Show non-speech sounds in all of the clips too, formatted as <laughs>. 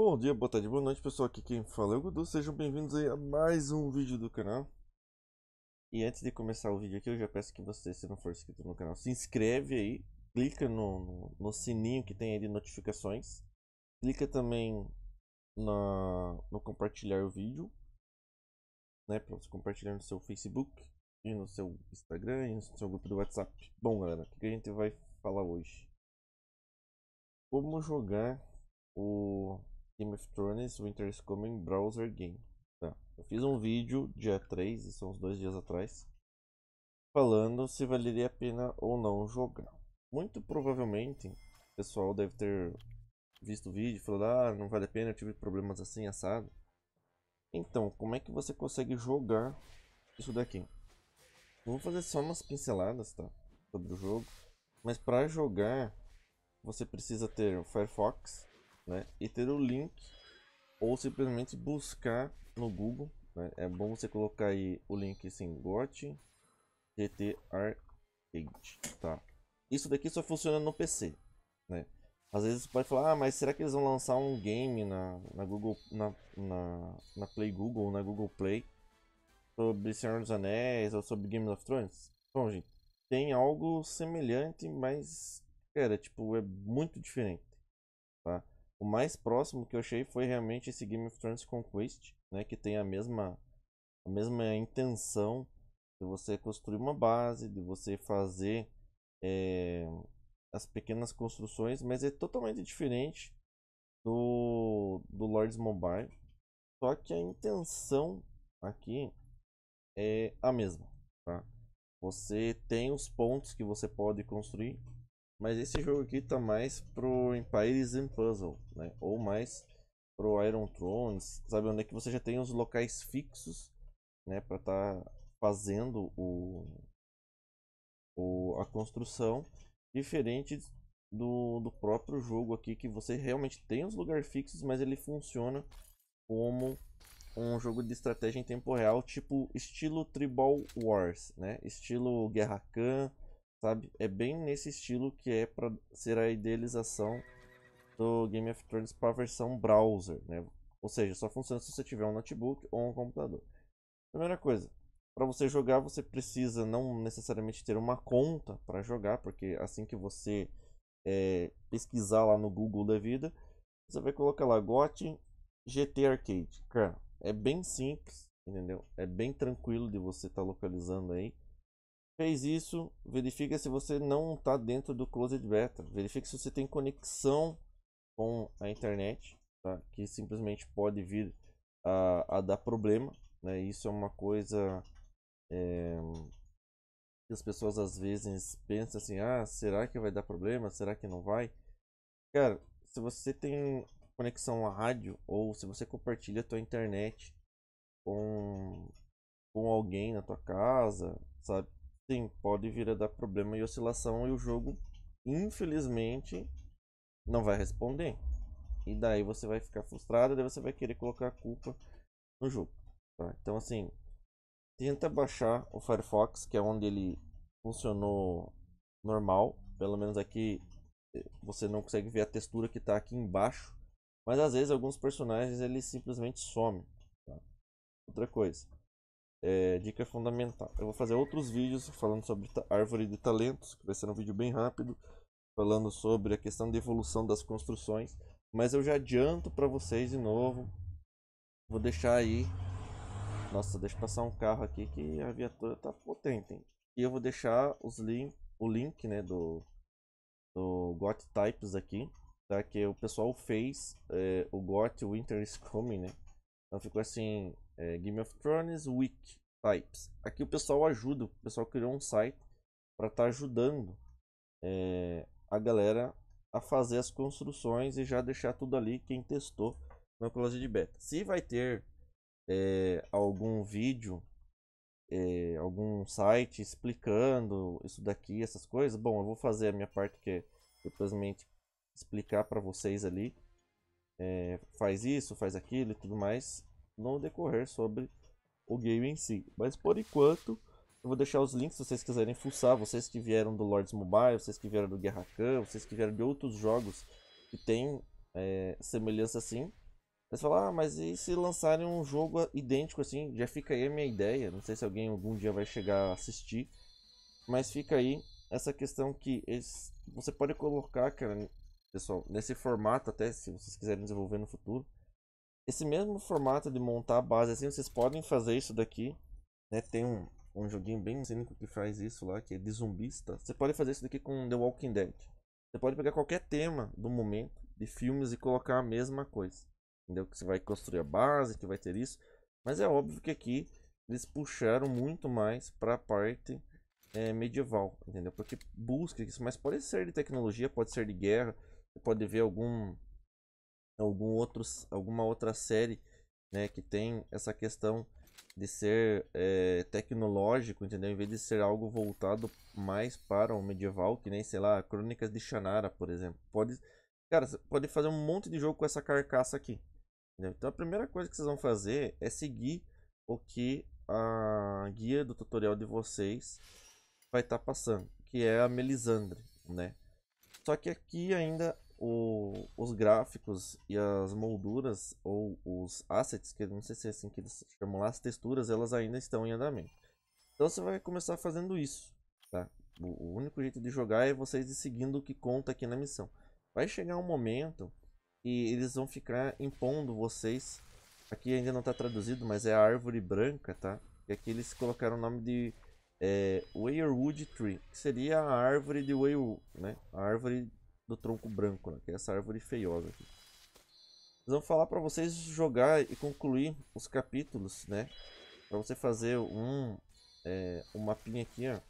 Bom dia, boa tarde, boa noite pessoal, aqui quem fala é o Gudu, sejam bem-vindos a mais um vídeo do canal E antes de começar o vídeo aqui, eu já peço que você, se não for inscrito no canal, se inscreve aí Clica no, no, no sininho que tem aí de notificações Clica também na, no compartilhar o vídeo né, Pra você compartilhar no seu Facebook e no seu Instagram e no seu grupo do WhatsApp Bom galera, o que a gente vai falar hoje? Como jogar o Game of Thrones Winter's Coming Browser Game. Tá. Eu fiz um vídeo dia 3, isso são uns dois dias atrás, falando se valeria a pena ou não jogar. Muito provavelmente o pessoal deve ter visto o vídeo e falado: ah, não vale a pena, eu tive problemas assim, assado. Então, como é que você consegue jogar isso daqui? Eu vou fazer só umas pinceladas tá? sobre o jogo, mas para jogar você precisa ter o Firefox né? E ter o link ou simplesmente buscar no Google. Né? É bom você colocar aí o link assim, GOT GTR8, tá? Isso daqui só funciona no PC, né? Às vezes você pode falar, ah, mas será que eles vão lançar um game na, na Google, na, na, na Play Google ou na Google Play sobre Senhor dos Anéis ou sobre Game of Thrones? Bom, gente, tem algo semelhante, mas, cara, tipo, é muito diferente, tá? O mais próximo que eu achei foi realmente esse Game of Thrones Conquest, né? Que tem a mesma, a mesma intenção de você construir uma base, de você fazer é, as pequenas construções, mas é totalmente diferente do, do Lords Mobile. Só que a intenção aqui é a mesma, tá? Você tem os pontos que você pode construir, mas esse jogo aqui tá mais pro Empires and Puzzle, né? Ou mais pro Iron Thrones, sabe? Onde é que você já tem os locais fixos, né? Para tá fazendo o, o a construção. Diferente do, do próprio jogo aqui, que você realmente tem os lugares fixos, mas ele funciona como um jogo de estratégia em tempo real, tipo estilo Tribal Wars, né? Estilo Guerra Khan Sabe? É bem nesse estilo que é para ser a idealização do Game of Thrones para a versão browser, né? Ou seja, só funciona se você tiver um notebook ou um computador. Primeira coisa, para você jogar, você precisa não necessariamente ter uma conta para jogar, porque assim que você é, pesquisar lá no Google da vida, você vai colocar lá GOT GT Arcade. Cara, é bem simples, entendeu? É bem tranquilo de você estar tá localizando aí fez isso, verifica se você não está dentro do Closed Beta. Verifique se você tem conexão com a internet, tá? que simplesmente pode vir a, a dar problema. Né? Isso é uma coisa é, que as pessoas às vezes pensam assim, ah, será que vai dar problema? Será que não vai? Cara, se você tem conexão à rádio ou se você compartilha a tua internet com, com alguém na tua casa, sabe? Sim, pode vir a dar problema e oscilação e o jogo, infelizmente, não vai responder. E daí você vai ficar frustrado, e daí você vai querer colocar a culpa no jogo. Tá? Então assim, tenta baixar o Firefox, que é onde ele funcionou normal. Pelo menos aqui eh, você não consegue ver a textura que está aqui embaixo. Mas às vezes alguns personagens eles simplesmente somem Tá? Outra coisa, é, dica fundamental. Eu vou fazer outros vídeos falando sobre árvore de talentos, que vai ser um vídeo bem rápido, falando sobre a questão de evolução das construções. Mas eu já adianto para vocês de novo. Vou deixar aí. Nossa, deixa eu passar um carro aqui que a viatura tá potente. Hein? E eu vou deixar os link, o link né, do, do GOT Types aqui. Tá? Que o pessoal fez é, o GOT Winter is Coming, né? Então ficou assim, é, Game of Thrones Wiki Types. Aqui o pessoal ajuda, o pessoal criou um site para estar tá ajudando é, a galera a fazer as construções e já deixar tudo ali quem testou na colagem de beta. Se vai ter é, algum vídeo, é, algum site explicando isso daqui, essas coisas, bom, eu vou fazer a minha parte que é simplesmente explicar para vocês ali. É, faz isso, faz aquilo e tudo mais no decorrer sobre o game em si. Mas por enquanto, eu vou deixar os links se vocês quiserem fuçar, vocês que vieram do Lords Mobile, vocês que vieram do Guerra Khan, vocês que vieram de outros jogos que tem é, semelhança assim. Vocês falam, ah, mas e se lançarem um jogo idêntico assim? Já fica aí a minha ideia, não sei se alguém algum dia vai chegar a assistir, mas fica aí essa questão que eles, você pode colocar, cara, pessoal, nesse formato até, se vocês quiserem desenvolver no futuro, esse mesmo formato de montar a base assim, vocês podem fazer isso daqui. Né? Tem um, um joguinho bem cínico que faz isso lá, que é de zumbista. Você pode fazer isso daqui com The Walking Dead. Você pode pegar qualquer tema do momento, de filmes, e colocar a mesma coisa. Entendeu? Que você vai construir a base, que vai ter isso. Mas é óbvio que aqui eles puxaram muito mais para a parte é, medieval, entendeu? Porque busca isso, mas pode ser de tecnologia, pode ser de guerra, você pode ver algum algum outros, alguma outra série né, que tem essa questão de ser é, tecnológico, entendeu? Em vez de ser algo voltado mais para o medieval, que nem, sei lá, Crônicas de Shannara, por exemplo. Pode, cara, pode fazer um monte de jogo com essa carcaça aqui. Entendeu? Então a primeira coisa que vocês vão fazer é seguir o que a guia do tutorial de vocês vai estar tá passando, que é a Melisandre, né? Só que aqui ainda o, os gráficos e as molduras ou os assets, que não sei se é assim que eles chamam lá, as texturas, elas ainda estão em andamento. Então você vai começar fazendo isso, tá? O, o único jeito de jogar é vocês seguindo o que conta aqui na missão. Vai chegar um momento e eles vão ficar impondo vocês, aqui ainda não está traduzido, mas é a árvore branca, tá? E aqui eles colocaram o nome de é, eh, Wayward Tree, que seria a árvore de Wayward, né? A árvore do tronco branco, né? que é essa árvore feiosa aqui. Nós vamos falar para vocês jogar e concluir os capítulos, né? Para você fazer um, é, um mapinha aqui, ó.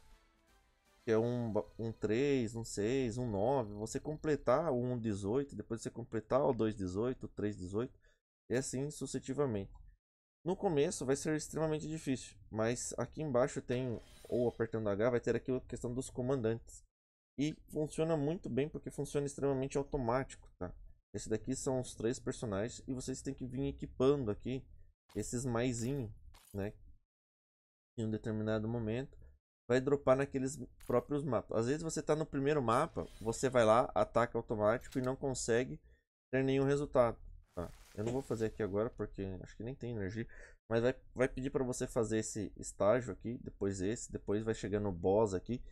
Que é um, um 3, um 6, um 9. Você completar o 1, 18. Depois você completar o 2, 18, o 3, 18. E assim sucessivamente. No começo vai ser extremamente difícil, mas aqui embaixo tem, ou apertando H, vai ter aqui a questão dos comandantes. E funciona muito bem porque funciona extremamente automático, tá? Esse daqui são os três personagens e vocês têm que vir equipando aqui esses maisinho, né? Em um determinado momento vai dropar naqueles próprios mapas. Às vezes você está no primeiro mapa, você vai lá, ataca automático e não consegue ter nenhum resultado. Tá? Eu não vou fazer aqui agora porque acho que nem tem energia. Mas vai, vai pedir para você fazer esse estágio aqui, depois esse, depois vai chegando o boss aqui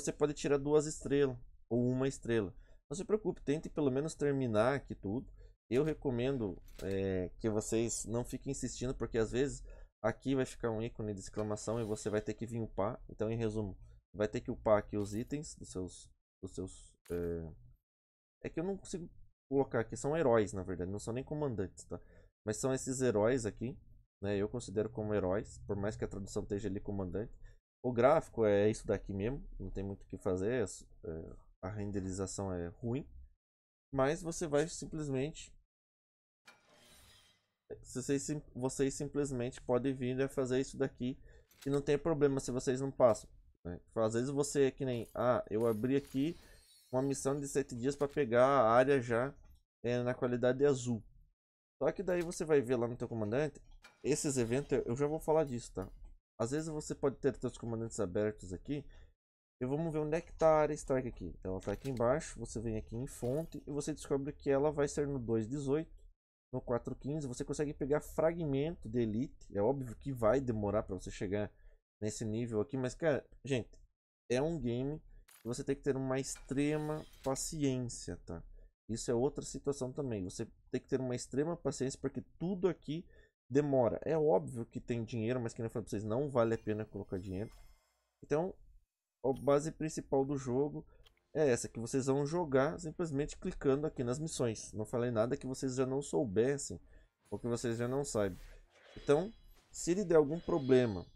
você pode tirar duas estrelas ou uma estrela. Não se preocupe, tente pelo menos terminar aqui tudo. Eu recomendo é, que vocês não fiquem insistindo, porque às vezes aqui vai ficar um ícone de exclamação e você vai ter que vir upar. Então, em resumo, vai ter que upar aqui os itens dos seus... Dos seus é... é que eu não consigo colocar aqui, são heróis, na verdade, não são nem comandantes, tá? Mas são esses heróis aqui, né? Eu considero como heróis, por mais que a tradução esteja ali comandante. O gráfico é isso daqui mesmo, não tem muito o que fazer, é é, a renderização é ruim. Mas você vai simplesmente... Vocês, vocês simplesmente podem vir a fazer isso daqui e não tem problema se vocês não passam. Né? Às vezes você é que nem... Ah, eu abri aqui uma missão de 7 dias para pegar a área já é, na qualidade azul. Só que daí você vai ver lá no teu comandante, esses eventos, eu já vou falar disso, tá? Às vezes você pode ter seus comandantes abertos aqui. E vamos ver onde é que está a área strike aqui. Ela está aqui embaixo, você vem aqui em fonte e você descobre que ela vai ser no 2.18, no 4.15. Você consegue pegar fragmento de elite. É óbvio que vai demorar para você chegar nesse nível aqui, mas cara, gente, é um game que você tem que ter uma extrema paciência, tá? Isso é outra situação também. Você tem que ter uma extrema paciência porque tudo aqui demora. É óbvio que tem dinheiro, mas que eu falei pra vocês, não vale a pena colocar dinheiro. Então, a base principal do jogo é essa, que vocês vão jogar simplesmente clicando aqui nas missões. Não falei nada que vocês já não soubessem, ou que vocês já não saibam. Então, se ele der algum problema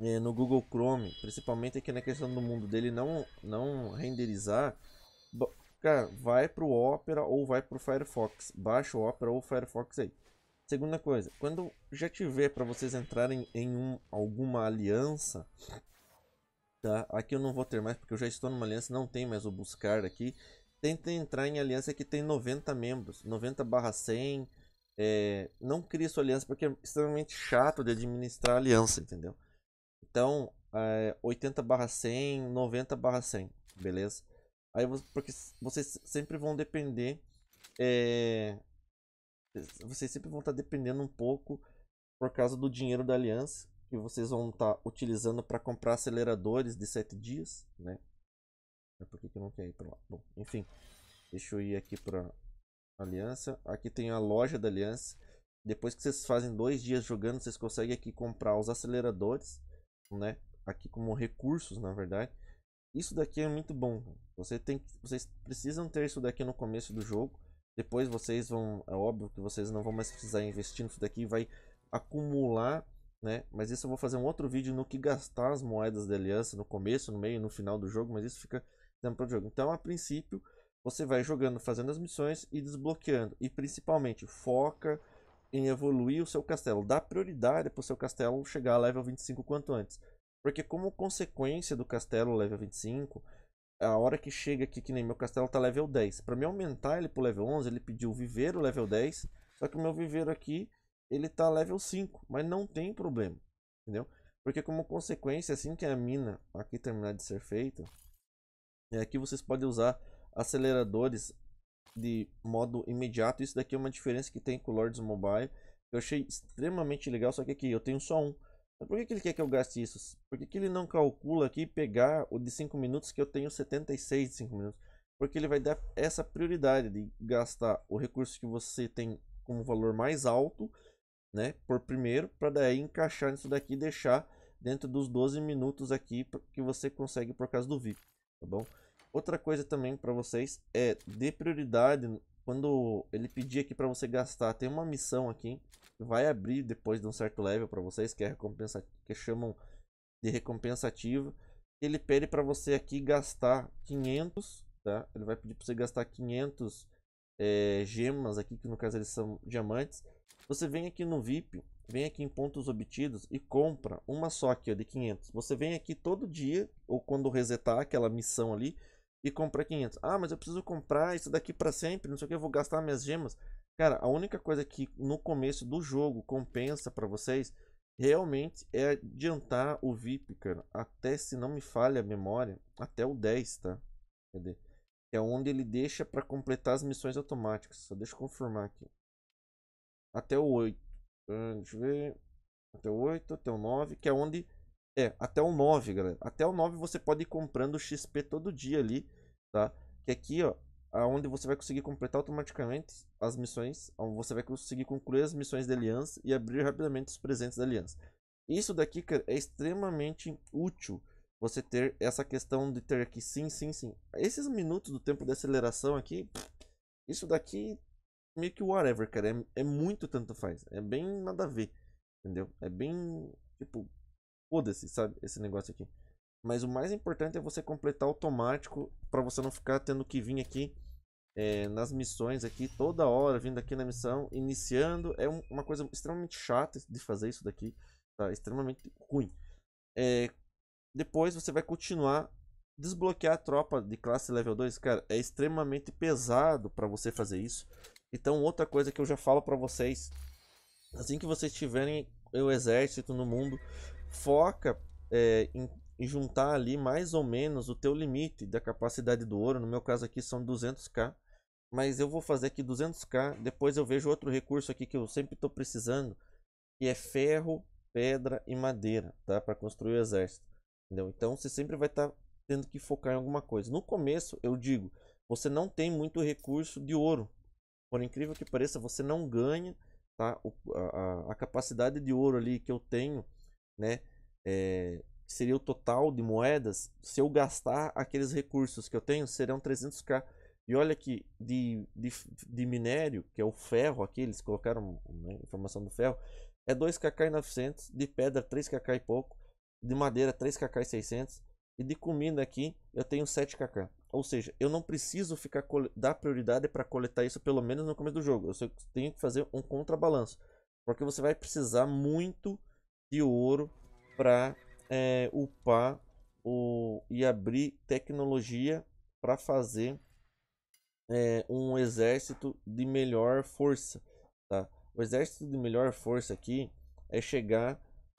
é, no Google Chrome, principalmente aqui na questão do mundo dele não, não renderizar, cara, vai pro Opera ou vai pro Firefox. Baixa o Opera ou o Firefox aí. Segunda coisa, quando já tiver para vocês entrarem em um, alguma aliança, tá? Aqui eu não vou ter mais porque eu já estou numa aliança, não tem mais o buscar aqui. Tentem entrar em aliança que tem 90 membros, 90 barra 100. É, não crie sua aliança porque é extremamente chato de administrar a aliança, entendeu? Então, é, 80 barra 100, 90 barra 100, beleza? Aí, porque vocês sempre vão depender é, vocês sempre vão estar tá dependendo um pouco por causa do dinheiro da aliança que vocês vão estar tá utilizando para comprar aceleradores de 7 dias, né? É por que eu não quer ir para lá? Bom, enfim, deixa eu ir aqui para aliança. Aqui tem a loja da aliança. Depois que vocês fazem dois dias jogando, vocês conseguem aqui comprar os aceleradores, né? Aqui como recursos, na verdade. Isso daqui é muito bom. Você tem, vocês precisam ter isso daqui no começo do jogo depois vocês vão, é óbvio que vocês não vão mais precisar investir nisso daqui, vai acumular, né? Mas isso eu vou fazer um outro vídeo no que gastar as moedas da aliança no começo, no meio, no final do jogo, mas isso fica dentro do jogo. Então, a princípio, você vai jogando, fazendo as missões e desbloqueando. E principalmente, foca em evoluir o seu castelo. Dá prioridade para o seu castelo chegar a level 25 quanto antes. Porque como consequência do castelo level 25, a hora que chega aqui, que nem meu castelo tá level 10. Para me aumentar ele pro level 11, ele pediu viveiro level 10. Só que o meu viveiro aqui, ele tá level 5. Mas não tem problema, entendeu? Porque como consequência, assim que a mina aqui terminar de ser feita, é aqui vocês podem usar aceleradores de modo imediato. Isso daqui é uma diferença que tem com o Lords Mobile. Eu achei extremamente legal, só que aqui eu tenho só um por que, que ele quer que eu gaste isso? Por que, que ele não calcula aqui pegar o de 5 minutos que eu tenho 76 de 5 minutos? Porque ele vai dar essa prioridade de gastar o recurso que você tem com o valor mais alto, né? Por primeiro, para daí encaixar nisso daqui e deixar dentro dos 12 minutos aqui que você consegue por causa do VIP, tá bom? Outra coisa também para vocês é de prioridade quando ele pedir aqui para você gastar, tem uma missão aqui vai abrir depois de um certo level para vocês, que é recompensa que chamam de recompensativa. Ele pede para você aqui gastar 500, tá? Ele vai pedir para você gastar 500 é, gemas aqui, que no caso eles são diamantes. Você vem aqui no VIP, vem aqui em pontos obtidos e compra uma só aqui, ó, de 500. Você vem aqui todo dia, ou quando resetar aquela missão ali, e compra 500. Ah, mas eu preciso comprar isso daqui para sempre, não sei o que, eu vou gastar minhas gemas. Cara, a única coisa que no começo do jogo compensa para vocês realmente é adiantar o VIP, cara. Até se não me falha a memória, até o 10, tá? Cadê? É onde ele deixa para completar as missões automáticas. Só deixa eu confirmar aqui. Até o 8. Ah, deixa eu ver. Até o 8, até o 9, que é onde. É, até o 9, galera. Até o 9 você pode ir comprando XP todo dia ali, tá? Que aqui, ó, onde você vai conseguir completar automaticamente as missões, onde você vai conseguir concluir as missões da aliança e abrir rapidamente os presentes da aliança. Isso daqui, cara, é extremamente útil você ter essa questão de ter aqui sim, sim, sim. Esses minutos do tempo de aceleração aqui, isso daqui meio que whatever, cara. É, é muito tanto faz. É bem nada a ver, entendeu? É bem, tipo, foda-se, sabe? Esse negócio aqui. Mas o mais importante é você completar automático para você não ficar tendo que vir aqui é, nas missões aqui, toda hora vindo aqui na missão, iniciando. É um, uma coisa extremamente chata de fazer isso daqui, tá? Extremamente ruim. É, depois você vai continuar desbloquear a tropa de classe level 2, cara, é extremamente pesado para você fazer isso. Então, outra coisa que eu já falo para vocês, assim que vocês tiverem o exército no mundo, foca é, em e juntar ali mais ou menos o teu limite da capacidade do ouro, no meu caso aqui são 200k, mas eu vou fazer aqui 200k, depois eu vejo outro recurso aqui que eu sempre estou precisando, que é ferro, pedra e madeira, tá? Para construir o exército, entendeu? Então você sempre vai estar tá tendo que focar em alguma coisa. No começo, eu digo, você não tem muito recurso de ouro. Por incrível que pareça, você não ganha tá? O, a, a, capacidade de ouro ali que eu tenho, né? É, seria o total de moedas. Se eu gastar aqueles recursos que eu tenho, serão 300k. E olha que de, de, de minério, que é o ferro aqui, eles colocaram né, informação do ferro, é 2kk e 900, de pedra 3kk e pouco, de madeira 3kk e 600 e de comida aqui eu tenho 7kk. Ou seja, eu não preciso ficar dar prioridade para coletar isso pelo menos no começo do jogo. Eu só tenho que fazer um contrabalanço, porque você vai precisar muito de ouro para é, eh, upar o, e abrir tecnologia para fazer é, um exército de melhor força. Tá? O exército de melhor força aqui é chegar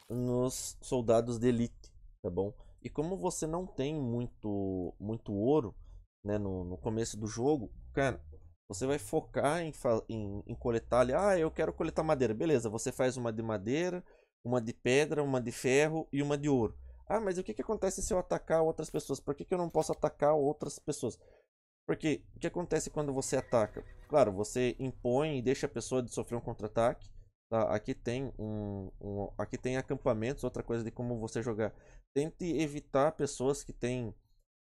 nos soldados de elite, tá bom? E como você não tem muito, muito ouro né, no, no começo do jogo, cara, você vai focar em, em, em, coletar ali. Ah, eu quero coletar madeira. Beleza, você faz uma de madeira, uma de pedra, uma de ferro e uma de ouro. Ah, mas o que, que acontece se eu atacar outras pessoas? Por que, que eu não posso atacar outras pessoas? Porque o que acontece quando você ataca? Claro, você impõe e deixa a pessoa de sofrer um contra-ataque. Tá? Aqui tem um, um, aqui tem acampamentos, outra coisa de como você jogar. Tente evitar pessoas que têm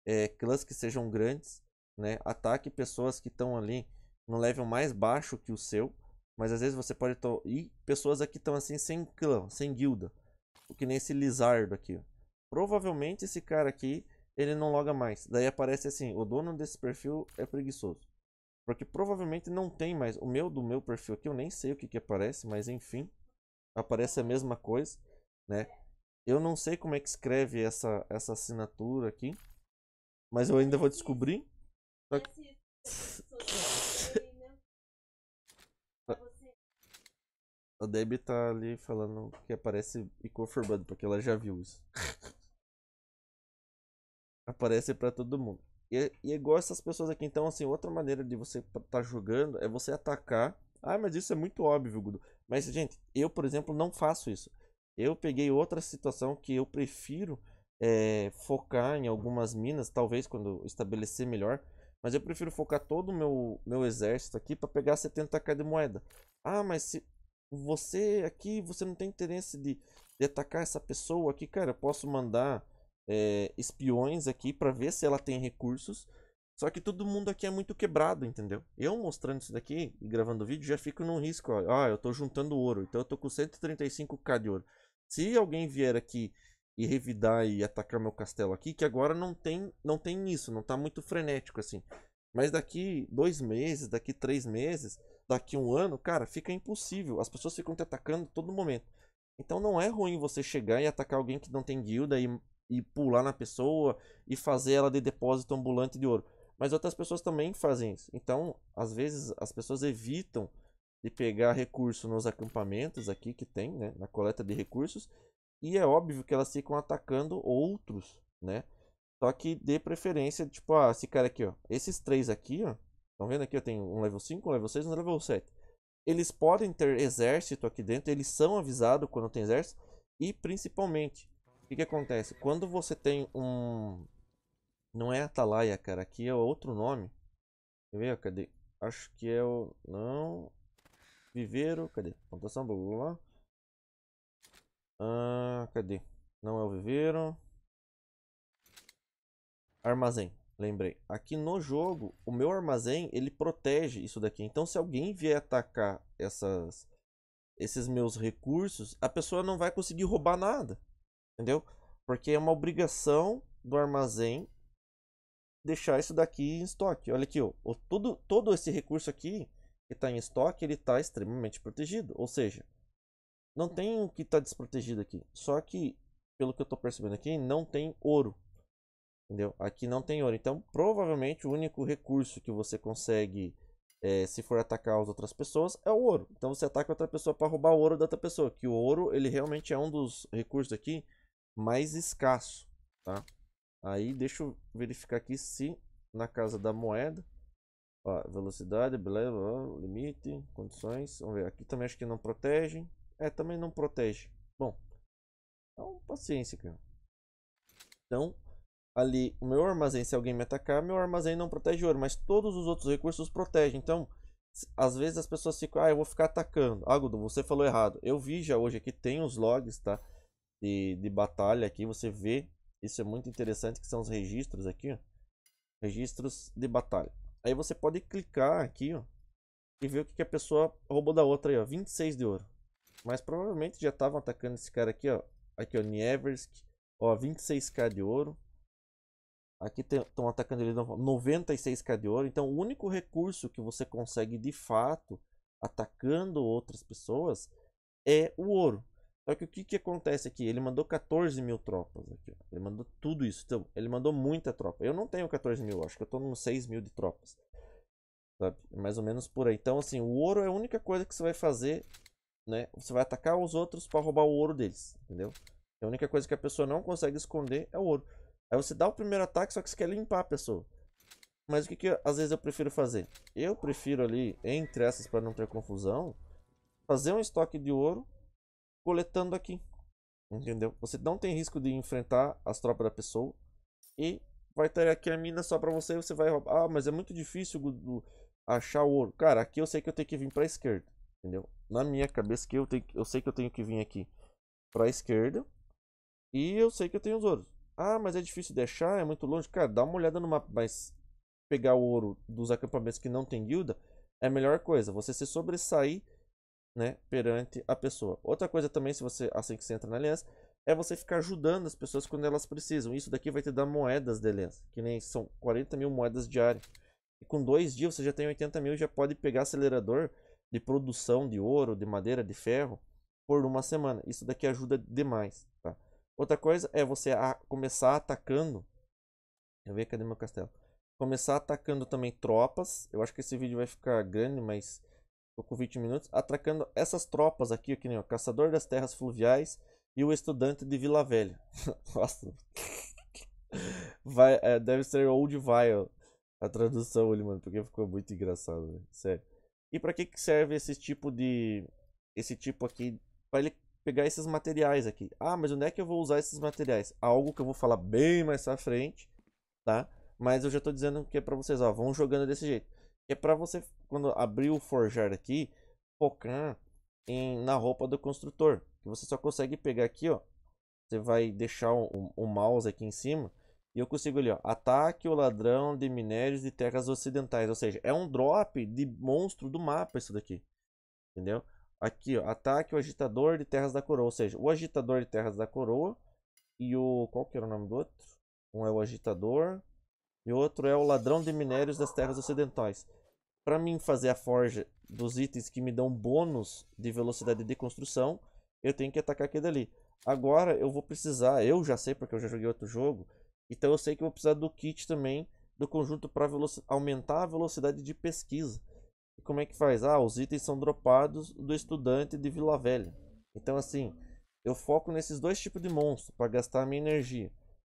é, clãs que sejam grandes, né? Ataque pessoas que estão ali no level mais baixo que o seu. Mas às vezes você pode... To... E pessoas aqui estão assim sem clã, sem guilda. o Que nem esse Lizardo aqui. Provavelmente esse cara aqui ele não loga mais. Daí aparece assim, o dono desse perfil é preguiçoso. Porque provavelmente não tem mais. O meu do meu perfil aqui, eu nem sei o que, que aparece, mas enfim. Aparece a mesma coisa, né? Eu não sei como é que escreve essa, essa assinatura aqui. Mas eu ainda vou descobrir. Só que... A Debbie tá ali falando que aparece e confirmando, porque ela já viu isso. <laughs> aparece para todo mundo. E, e é igual essas pessoas aqui, então, assim, outra maneira de você estar tá jogando é você atacar. Ah, mas isso é muito óbvio, Gudo. Mas, gente, eu, por exemplo, não faço isso. Eu peguei outra situação que eu prefiro é, focar em algumas minas, talvez quando estabelecer melhor. Mas eu prefiro focar todo o meu, meu exército aqui para pegar 70k de moeda. Ah, mas se você aqui, você não tem interesse de, de atacar essa pessoa aqui, cara, eu posso mandar é, espiões aqui para ver se ela tem recursos. Só que todo mundo aqui é muito quebrado, entendeu? Eu mostrando isso daqui e gravando vídeo já fico num risco. Ó. Ah, eu tô juntando ouro, então eu tô com 135k de ouro. Se alguém vier aqui e revidar e atacar meu castelo aqui, que agora não tem, não tem isso, não tá muito frenético assim. Mas daqui dois meses, daqui três meses, daqui um ano, cara, fica impossível. As pessoas ficam te atacando todo momento. Então não é ruim você chegar e atacar alguém que não tem guilda e e pular na pessoa e fazer ela de depósito ambulante de ouro. Mas outras pessoas também fazem isso. Então, às vezes, as pessoas evitam de pegar recurso nos acampamentos aqui que tem, né, na coleta de recursos, e é óbvio que elas ficam atacando outros, né? Só que de preferência, tipo, ah, esse cara aqui, ó, esses três aqui, ó, estão vendo aqui, eu tenho um level 5, um level 6, um level 7. Eles podem ter exército aqui dentro, eles são avisados quando tem exército, e principalmente, que, que acontece? Quando você tem um. Não é Atalaia, cara. Aqui é outro nome. Quer ver? Cadê? Acho que é o. Não. Viveiro. Cadê? Plantação, blá blá blá. Ah, cadê? Não é o viveiro. Armazém. Lembrei. Aqui no jogo, o meu armazém, ele protege isso daqui. Então, se alguém vier atacar essas, esses meus recursos, a pessoa não vai conseguir roubar nada. Entendeu? Porque é uma obrigação do armazém deixar isso daqui em estoque. Olha aqui, ó, todo, todo esse recurso aqui que está em estoque, ele está extremamente protegido. Ou seja, não hum. tem o que está desprotegido aqui. Só que, pelo que eu estou percebendo aqui, não tem ouro. Entendeu? Aqui não tem ouro. Então, provavelmente, o único recurso que você consegue, é, se for atacar as outras pessoas, é o ouro. Então, você ataca outra pessoa para roubar o ouro da outra pessoa. Que o ouro, ele realmente é um dos recursos aqui mais escasso, tá? Aí deixa eu verificar aqui se na casa da moeda, ó, velocidade, beleza, limite, condições, vamos ver, aqui também acho que não protege, é, também não protege, bom, então paciência, cara. Então, ali o meu armazém, se alguém me atacar, meu armazém não protege ouro, mas todos os outros recursos protegem. Então, às vezes as pessoas ficam, ah, eu vou ficar atacando. Ah, você falou errado. Eu vi já hoje aqui, tem os logs, tá? de, de batalha aqui, você vê, isso é muito interessante, que são os registros aqui, ó, registros de batalha. Aí você pode clicar aqui, ó, e ver o que, que a pessoa roubou da outra aí, ó, 26 de ouro. Mas provavelmente já estavam atacando esse cara aqui, ó, aqui ó, Nieversk, ó, 26k de ouro. Aqui estão atacando ele 96k de ouro. Então, o único recurso que você consegue de fato atacando outras pessoas é o ouro. Só que o que, que acontece aqui? Ele mandou 14 mil tropas aqui. Ó. Ele mandou tudo isso. Então, ele mandou muita tropa. Eu não tenho 14 mil, acho que eu tô nos 6 mil de tropas. Sabe? É mais ou menos por aí. Então, assim, o ouro é a única coisa que você vai fazer, né? Você vai atacar os outros para roubar o ouro deles, entendeu? A única coisa que a pessoa não consegue esconder é o ouro. Aí você dá o primeiro ataque, só que você quer limpar a pessoa. Mas o que, que eu, às vezes eu prefiro fazer? Eu prefiro ali, entre essas, para não ter confusão, fazer um estoque de ouro coletando aqui. Entendeu? Você não tem risco de enfrentar as tropas da pessoa. E vai ter aqui a mina só pra você. Você vai roubar. Ah, mas é muito difícil achar ouro. Cara, aqui eu sei que eu tenho que vir pra esquerda. Entendeu? Na minha cabeça que eu, tenho, eu sei que eu tenho que vir aqui pra esquerda. E eu sei que eu tenho os ouros. Ah, mas é difícil deixar, é muito longe. Cara, dá uma olhada no mapa, mas pegar o ouro dos acampamentos que não tem guilda é a melhor coisa. Você se sobressair né, perante a pessoa. Outra coisa também, se você assim que você entra na aliança, é você ficar ajudando as pessoas quando elas precisam. Isso daqui vai te dar moedas de aliança, que nem são 40 mil moedas diárias. E com dois dias você já tem 80 mil, já pode pegar acelerador de produção de ouro, de madeira, de ferro por uma semana. Isso daqui ajuda demais, tá? Outra coisa é você a começar atacando. Eu ver cadê meu castelo. Começar atacando também tropas. Eu acho que esse vídeo vai ficar grande, mas Tô com 20 minutos. Atracando essas tropas aqui, que nem o Caçador das Terras Fluviais e o Estudante de Vila Velha. <laughs> Nossa. <laughs> Vai, é, deve ser Old Vile a tradução ali, mano, porque ficou muito engraçado, sério. E para que que serve esse tipo de esse tipo aqui para ele pegar esses materiais aqui? Ah, mas onde é que eu vou usar esses materiais? Algo que eu vou falar bem mais à frente, tá? Mas eu já tô dizendo que é para vocês, ó, vão jogando desse jeito é para você, quando abrir o forjar aqui, focar em, na roupa do construtor. Que você só consegue pegar aqui, ó. Você vai deixar o, o mouse aqui em cima. E eu consigo ali, ó. Ataque o ladrão de minérios de terras ocidentais. Ou seja, é um drop de monstro do mapa isso daqui. Entendeu? Aqui, ó. Ataque o agitador de terras da coroa. Ou seja, o agitador de terras da coroa. E o... Qual que era o nome do outro? Um é o agitador. E outro é o ladrão de minérios das terras ocidentais. Para mim fazer a forja dos itens que me dão bônus de velocidade de construção, eu tenho que atacar aquele ali. Agora eu vou precisar, eu já sei porque eu já joguei outro jogo, então eu sei que eu vou precisar do kit também, do conjunto para aumentar a velocidade de pesquisa. E como é que faz? Ah, os itens são dropados do estudante de Vila Velha. Então assim, eu foco nesses dois tipos de monstros para gastar minha energia.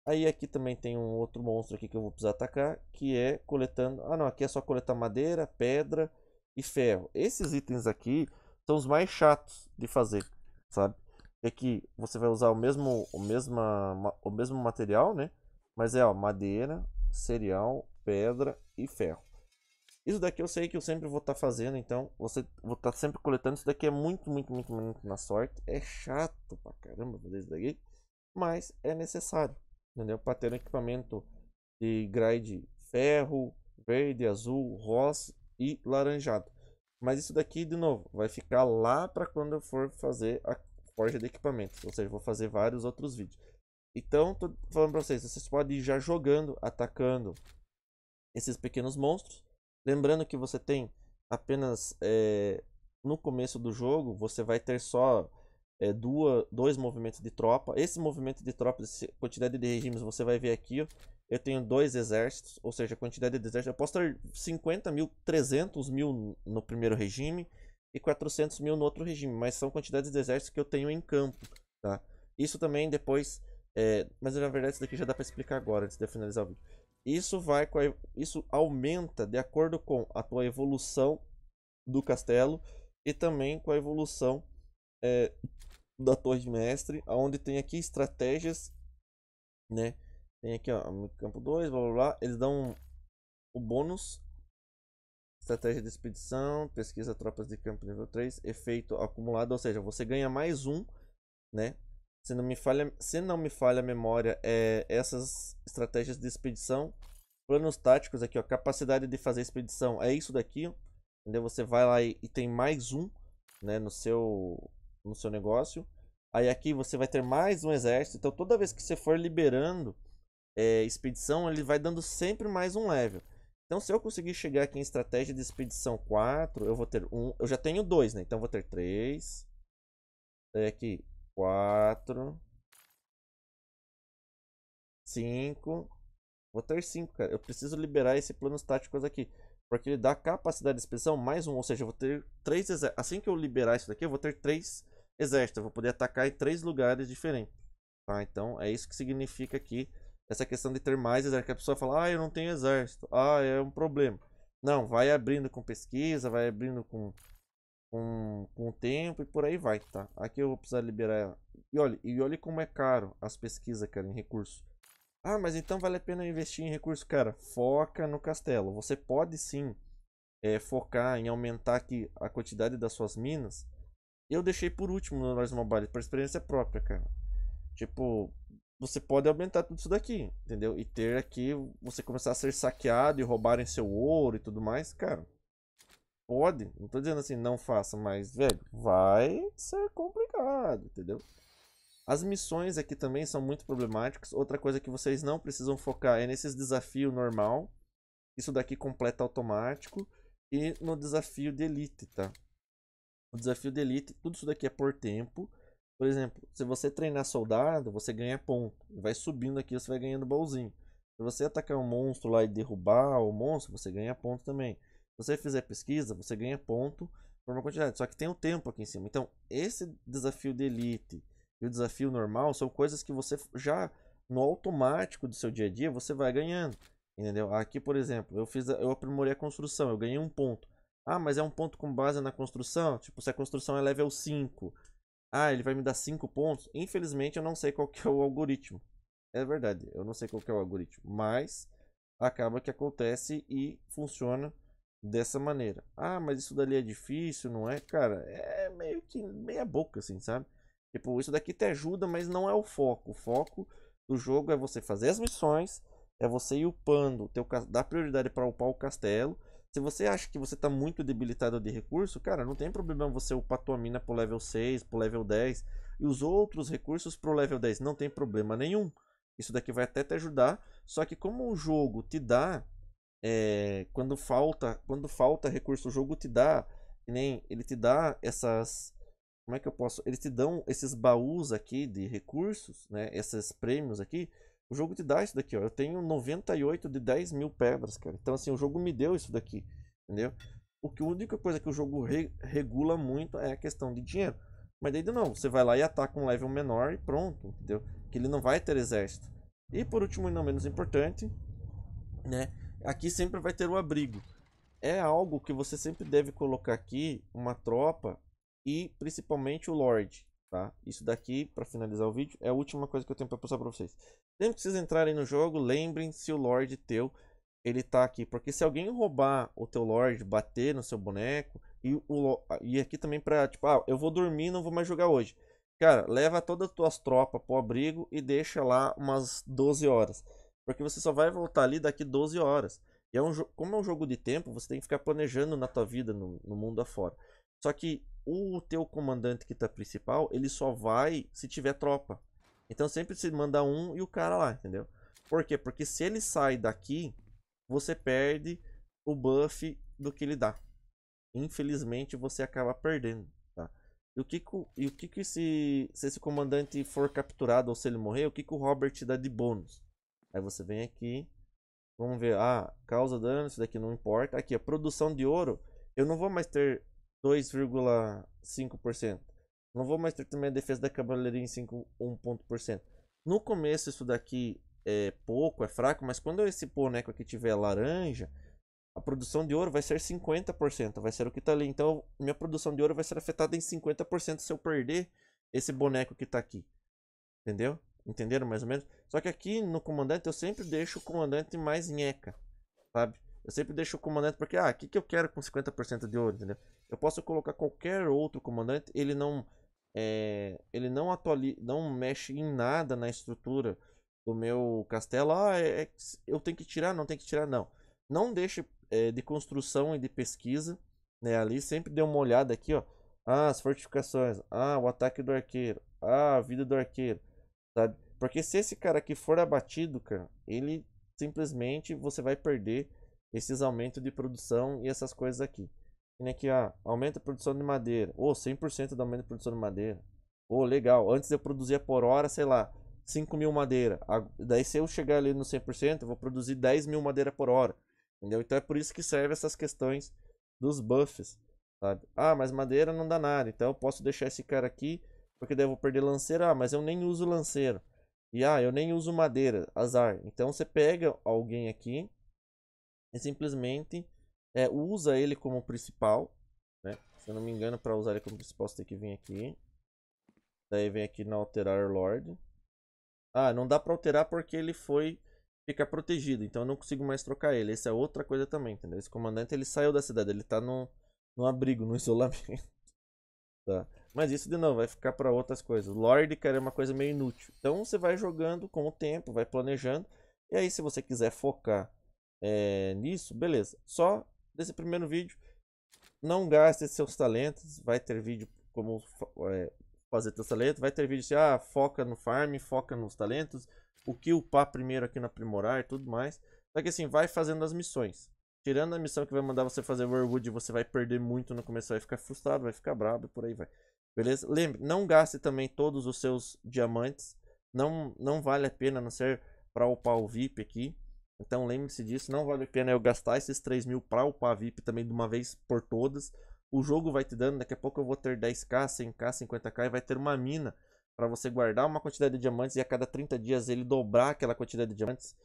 Aí aqui também tem um outro monstro aqui que eu vou precisar atacar, que é coletando... Ah não, aqui é só coletar madeira, pedra e ferro. Esses itens aqui são os mais chatos de fazer, sabe? É que você vai usar o mesmo, o mesma, o mesmo material, né? Mas é ó, madeira, cereal, pedra e ferro. Isso daqui eu sei que eu sempre vou estar tá fazendo, então você vou estar tá sempre coletando. Isso daqui é muito, muito, muito, muito na sorte. É chato pra caramba fazer isso daqui, mas é necessário entendeu? Para ter um equipamento de grade ferro, verde, azul, rosa e laranjado. Mas isso daqui, de novo, vai ficar lá para quando eu for fazer a forja de equipamentos. Ou seja, vou fazer vários outros vídeos. Então, tô falando para vocês, vocês podem ir já jogando, atacando esses pequenos monstros. Lembrando que você tem apenas é, no começo do jogo, você vai ter só é, duas, dois movimentos de tropa. Esse movimento de tropa, essa quantidade de regimes, você vai ver aqui, ó. Eu tenho dois exércitos, ou seja, a quantidade de exércitos. Eu posso ter 50 mil, 300 mil no primeiro regime e 400 mil no outro regime, mas são quantidades de exércitos que eu tenho em campo, tá? Isso também depois, é... mas na verdade isso daqui já dá para explicar agora, antes de eu finalizar o vídeo. Isso vai a... isso aumenta de acordo com a tua evolução do castelo e também com a evolução é da Torre Mestre, aonde tem aqui estratégias, né? Tem aqui, ó, campo 2, blá blá blá. Eles dão o bônus. Estratégia de expedição, pesquisa tropas de campo nível 3, efeito acumulado, ou seja, você ganha mais um, né? Se não me falha, se não me falha a memória, é essas estratégias de expedição, planos táticos aqui, ó, capacidade de fazer expedição, é isso daqui, ó. Entendeu? Você vai lá e, e tem mais um, né, no seu no seu negócio. Aí aqui você vai ter mais um exército. Então toda vez que você for liberando é, expedição, ele vai dando sempre mais um level. Então se eu conseguir chegar aqui em estratégia de expedição 4, eu vou ter um. Eu já tenho dois, né? Então eu vou ter três. É, aqui, quatro. Cinco. Vou ter cinco, cara. Eu preciso liberar esse plano táticos aqui. Porque ele dá capacidade de expedição mais um. Ou seja, eu vou ter três. Assim que eu liberar isso daqui, eu vou ter três exército. Eu vou poder atacar em três lugares diferentes. Tá? Então é isso que significa aqui essa questão de ter mais exército. Que a pessoa fala, ah, eu não tenho exército. Ah, é um problema. Não, vai abrindo com pesquisa, vai abrindo com, com, com o tempo e por aí vai, tá? Aqui eu vou precisar liberar. E olha, e olha como é caro as pesquisas, cara, em recursos. Ah, mas então vale a pena investir em recursos, cara. Foca no castelo. Você pode sim é, focar em aumentar aqui a quantidade das suas minas eu deixei por último no Horizon Mobile, por experiência própria, cara. Tipo, você pode aumentar tudo isso daqui, entendeu? E ter aqui, você começar a ser saqueado e roubarem seu ouro e tudo mais, cara. Pode, não tô dizendo assim, não faça, mas, velho, vai ser complicado, entendeu? As missões aqui também são muito problemáticas. Outra coisa que vocês não precisam focar é nesses desafios normal. Isso daqui completa automático. E no desafio de elite, tá? o desafio de elite, tudo isso daqui é por tempo. Por exemplo, se você treinar soldado, você ganha ponto. Vai subindo aqui, você vai ganhando baúzinho. Se você atacar um monstro lá e derrubar o monstro, você ganha ponto também. Se você fizer pesquisa, você ganha ponto por uma quantidade. Só que tem o um tempo aqui em cima. Então, esse desafio de elite e o desafio normal são coisas que você já no automático do seu dia a dia você vai ganhando. Entendeu? Aqui, por exemplo, eu fiz eu aprimorei a construção, eu ganhei um ponto. Ah, mas é um ponto com base na construção? Tipo, se a construção é level 5, ah, ele vai me dar 5 pontos? Infelizmente, eu não sei qual que é o algoritmo. É verdade, eu não sei qual que é o algoritmo. Mas acaba que acontece e funciona dessa maneira. Ah, mas isso dali é difícil, não é? Cara, é meio que meia boca, assim, sabe? Tipo, isso daqui te ajuda, mas não é o foco. O foco do jogo é você fazer as missões, é você ir upando, teu, dar prioridade para upar o castelo se você acha que você está muito debilitado de recurso, cara, não tem problema você upar tua mina pro level 6, pro level 10 e os outros recursos pro level 10. Não tem problema nenhum. Isso daqui vai até te ajudar. Só que como o jogo te dá. É, quando falta quando falta recurso, o jogo te dá. nem ele te dá essas. Como é que eu posso? Eles te dão esses baús aqui de recursos, né? Esses prêmios aqui o jogo te dá isso daqui, ó. Eu tenho 98 de 10 mil pedras, cara. Então, assim, o jogo me deu isso daqui, entendeu? O que a única coisa que o jogo re regula muito é a questão de dinheiro. Mas daí, de novo, você vai lá e ataca um level menor e pronto, entendeu? Que ele não vai ter exército. E por último, e não menos importante, né? Aqui sempre vai ter o abrigo. É algo que você sempre deve colocar aqui, uma tropa e principalmente o Lorde, tá? Isso daqui, para finalizar o vídeo, é a última coisa que eu tenho para passar para vocês. Sempre que vocês entrarem no jogo, lembrem-se o Lorde teu, ele tá aqui. Porque se alguém roubar o teu Lorde, bater no seu boneco, e, o, e aqui também pra, tipo, ah, eu vou dormir, não vou mais jogar hoje. Cara, leva todas as tuas tropas pro abrigo e deixa lá umas 12 horas. Porque você só vai voltar ali daqui 12 horas. E é um, como é um jogo de tempo, você tem que ficar planejando na tua vida, no, no mundo afora. Só que o teu comandante que tá principal, ele só vai se tiver tropa. Então sempre se manda um e o cara lá, entendeu? Por quê? Porque se ele sai daqui, você perde o buff do que ele dá. Infelizmente você acaba perdendo, tá? E o que, e o que, que se, se esse comandante for capturado ou se ele morrer, o que, que o Robert dá de bônus? Aí você vem aqui, vamos ver, ah, causa dano, isso daqui não importa. Aqui, a produção de ouro, eu não vou mais ter 2,5%. Não vou mais ter também a defesa da cavalaria em 5, 1 ponto por cento. No começo isso daqui é pouco, é fraco, mas quando esse boneco aqui tiver laranja, a produção de ouro vai ser 50%, vai ser o que tá ali. Então, minha produção de ouro vai ser afetada em 50% se eu perder esse boneco que está aqui. Entendeu? Entenderam mais ou menos? Só que aqui no comandante eu sempre deixo o comandante mais nheca, sabe? Eu sempre deixo o comandante porque, ah, o que, que eu quero com 50% de ouro, entendeu? Eu posso colocar qualquer outro comandante, ele não é, ele não atualiza, não mexe em nada na estrutura do meu castelo. Ah, é, é, eu tenho que tirar, não tem que tirar, não. Não deixe eh, de construção e de pesquisa, né? Ali sempre dê uma olhada aqui, ó. Ah, as fortificações. Ah, o ataque do arqueiro. Ah, a vida do arqueiro. Sabe? Porque se esse cara aqui for abatido, cara, ele simplesmente você vai perder esses aumentos de produção e essas coisas aqui. E que ah, aumenta a produção de madeira. Ou oh, 100% do aumento da produção de madeira. Ou oh, legal, antes eu produzia por hora, sei lá, 5 mil madeira. Daí se eu chegar ali no 100%, eu vou produzir 10 mil madeira por hora. Entendeu? Então é por isso que serve essas questões dos buffs, sabe? Ah, mas madeira não dá nada, então eu posso deixar esse cara aqui, porque daí eu vou perder lanceiro. Ah, mas eu nem uso lanceiro. E ah, eu nem uso madeira, azar. Então você pega alguém aqui e simplesmente é, usa ele como principal, né? Se eu não me engano, para usar ele como principal você tem que vir aqui. Daí vem aqui na alterar Lord. Ah, não dá para alterar porque ele foi ficar protegido, então eu não consigo mais trocar ele. Essa é outra coisa também, entendeu? Esse comandante ele saiu da cidade, ele tá no, no abrigo, no <laughs> isolamento. tá. Mas isso de novo vai ficar para outras coisas. Lord, cara, é uma coisa meio inútil. Então você vai jogando com o tempo, vai planejando. E aí, se você quiser focar é, nisso, beleza. Só desse primeiro vídeo. Não gaste seus talentos, vai ter vídeo como é, fazer seus talentos, vai ter vídeo assim, ah, foca no farm, foca nos talentos, o que upar primeiro aqui no aprimorar e tudo mais. Só que assim, vai fazendo as missões. Tirando a missão que vai mandar você fazer Warwood, você vai perder muito no começo, vai ficar frustrado, vai ficar brabo e por aí vai. Beleza? Lembre, não gaste também todos os seus diamantes. Não, não vale a pena, a não ser para upar o VIP aqui. Então lembre-se disso, não vale a pena eu gastar esses 3 mil para upar a VIP também de uma vez por todas. O jogo vai te dando, daqui a pouco eu vou ter 10k, 100k, 50k e vai ter uma mina para você guardar uma quantidade de diamantes e a cada 30 dias ele dobrar aquela quantidade de diamantes,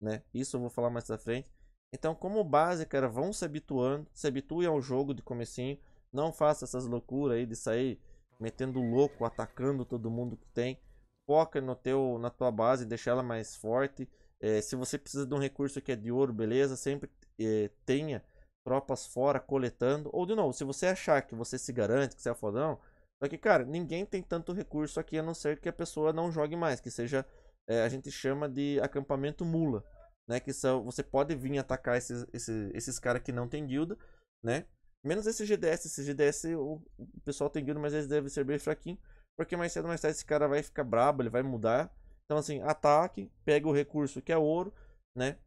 né? Isso eu vou falar mais na frente. Então, como base, cara, vão se habituando, se habituem ao jogo de comecinho, não faça essas loucuras aí de sair metendo louco, atacando todo mundo que tem. Foca no teu, na tua base, deixa ela mais forte. É, se você precisa de um recurso que é de ouro, beleza, sempre é, tenha tropas fora coletando. Ou, de novo, se você achar que você se garante, que você é fodão, só que, cara, ninguém tem tanto recurso aqui a não ser que a pessoa não jogue mais, que seja, é, a gente chama de acampamento mula, né? Que são, você pode vir atacar esses, esses, esses caras que não tem guilda, né? Menos esse GDS, esse GDS o, o pessoal tem guilda, mas eles devem ser bem fraquinho, porque mais cedo ou mais tarde esse cara vai ficar brabo, ele vai mudar, então, assim, ataque, pega o recurso que é ouro, né?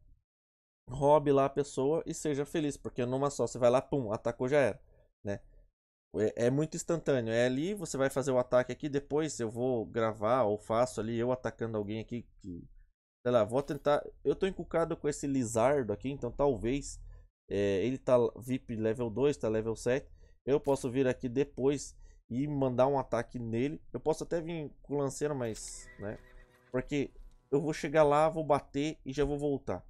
Robe lá a pessoa e seja feliz, porque numa só você vai lá, pum, atacou, já era, né? É, é, muito instantâneo. É ali, você vai fazer o ataque aqui, depois eu vou gravar ou faço ali eu atacando alguém aqui que. Sei lá, vou tentar. Eu tô encucado com esse Lizardo aqui, então talvez é, ele tá VIP level 2, tá level 7. Eu posso vir aqui depois e mandar um ataque nele. Eu posso até vir com o lanceiro, mas, né? Porque eu vou chegar lá, vou bater e já vou voltar.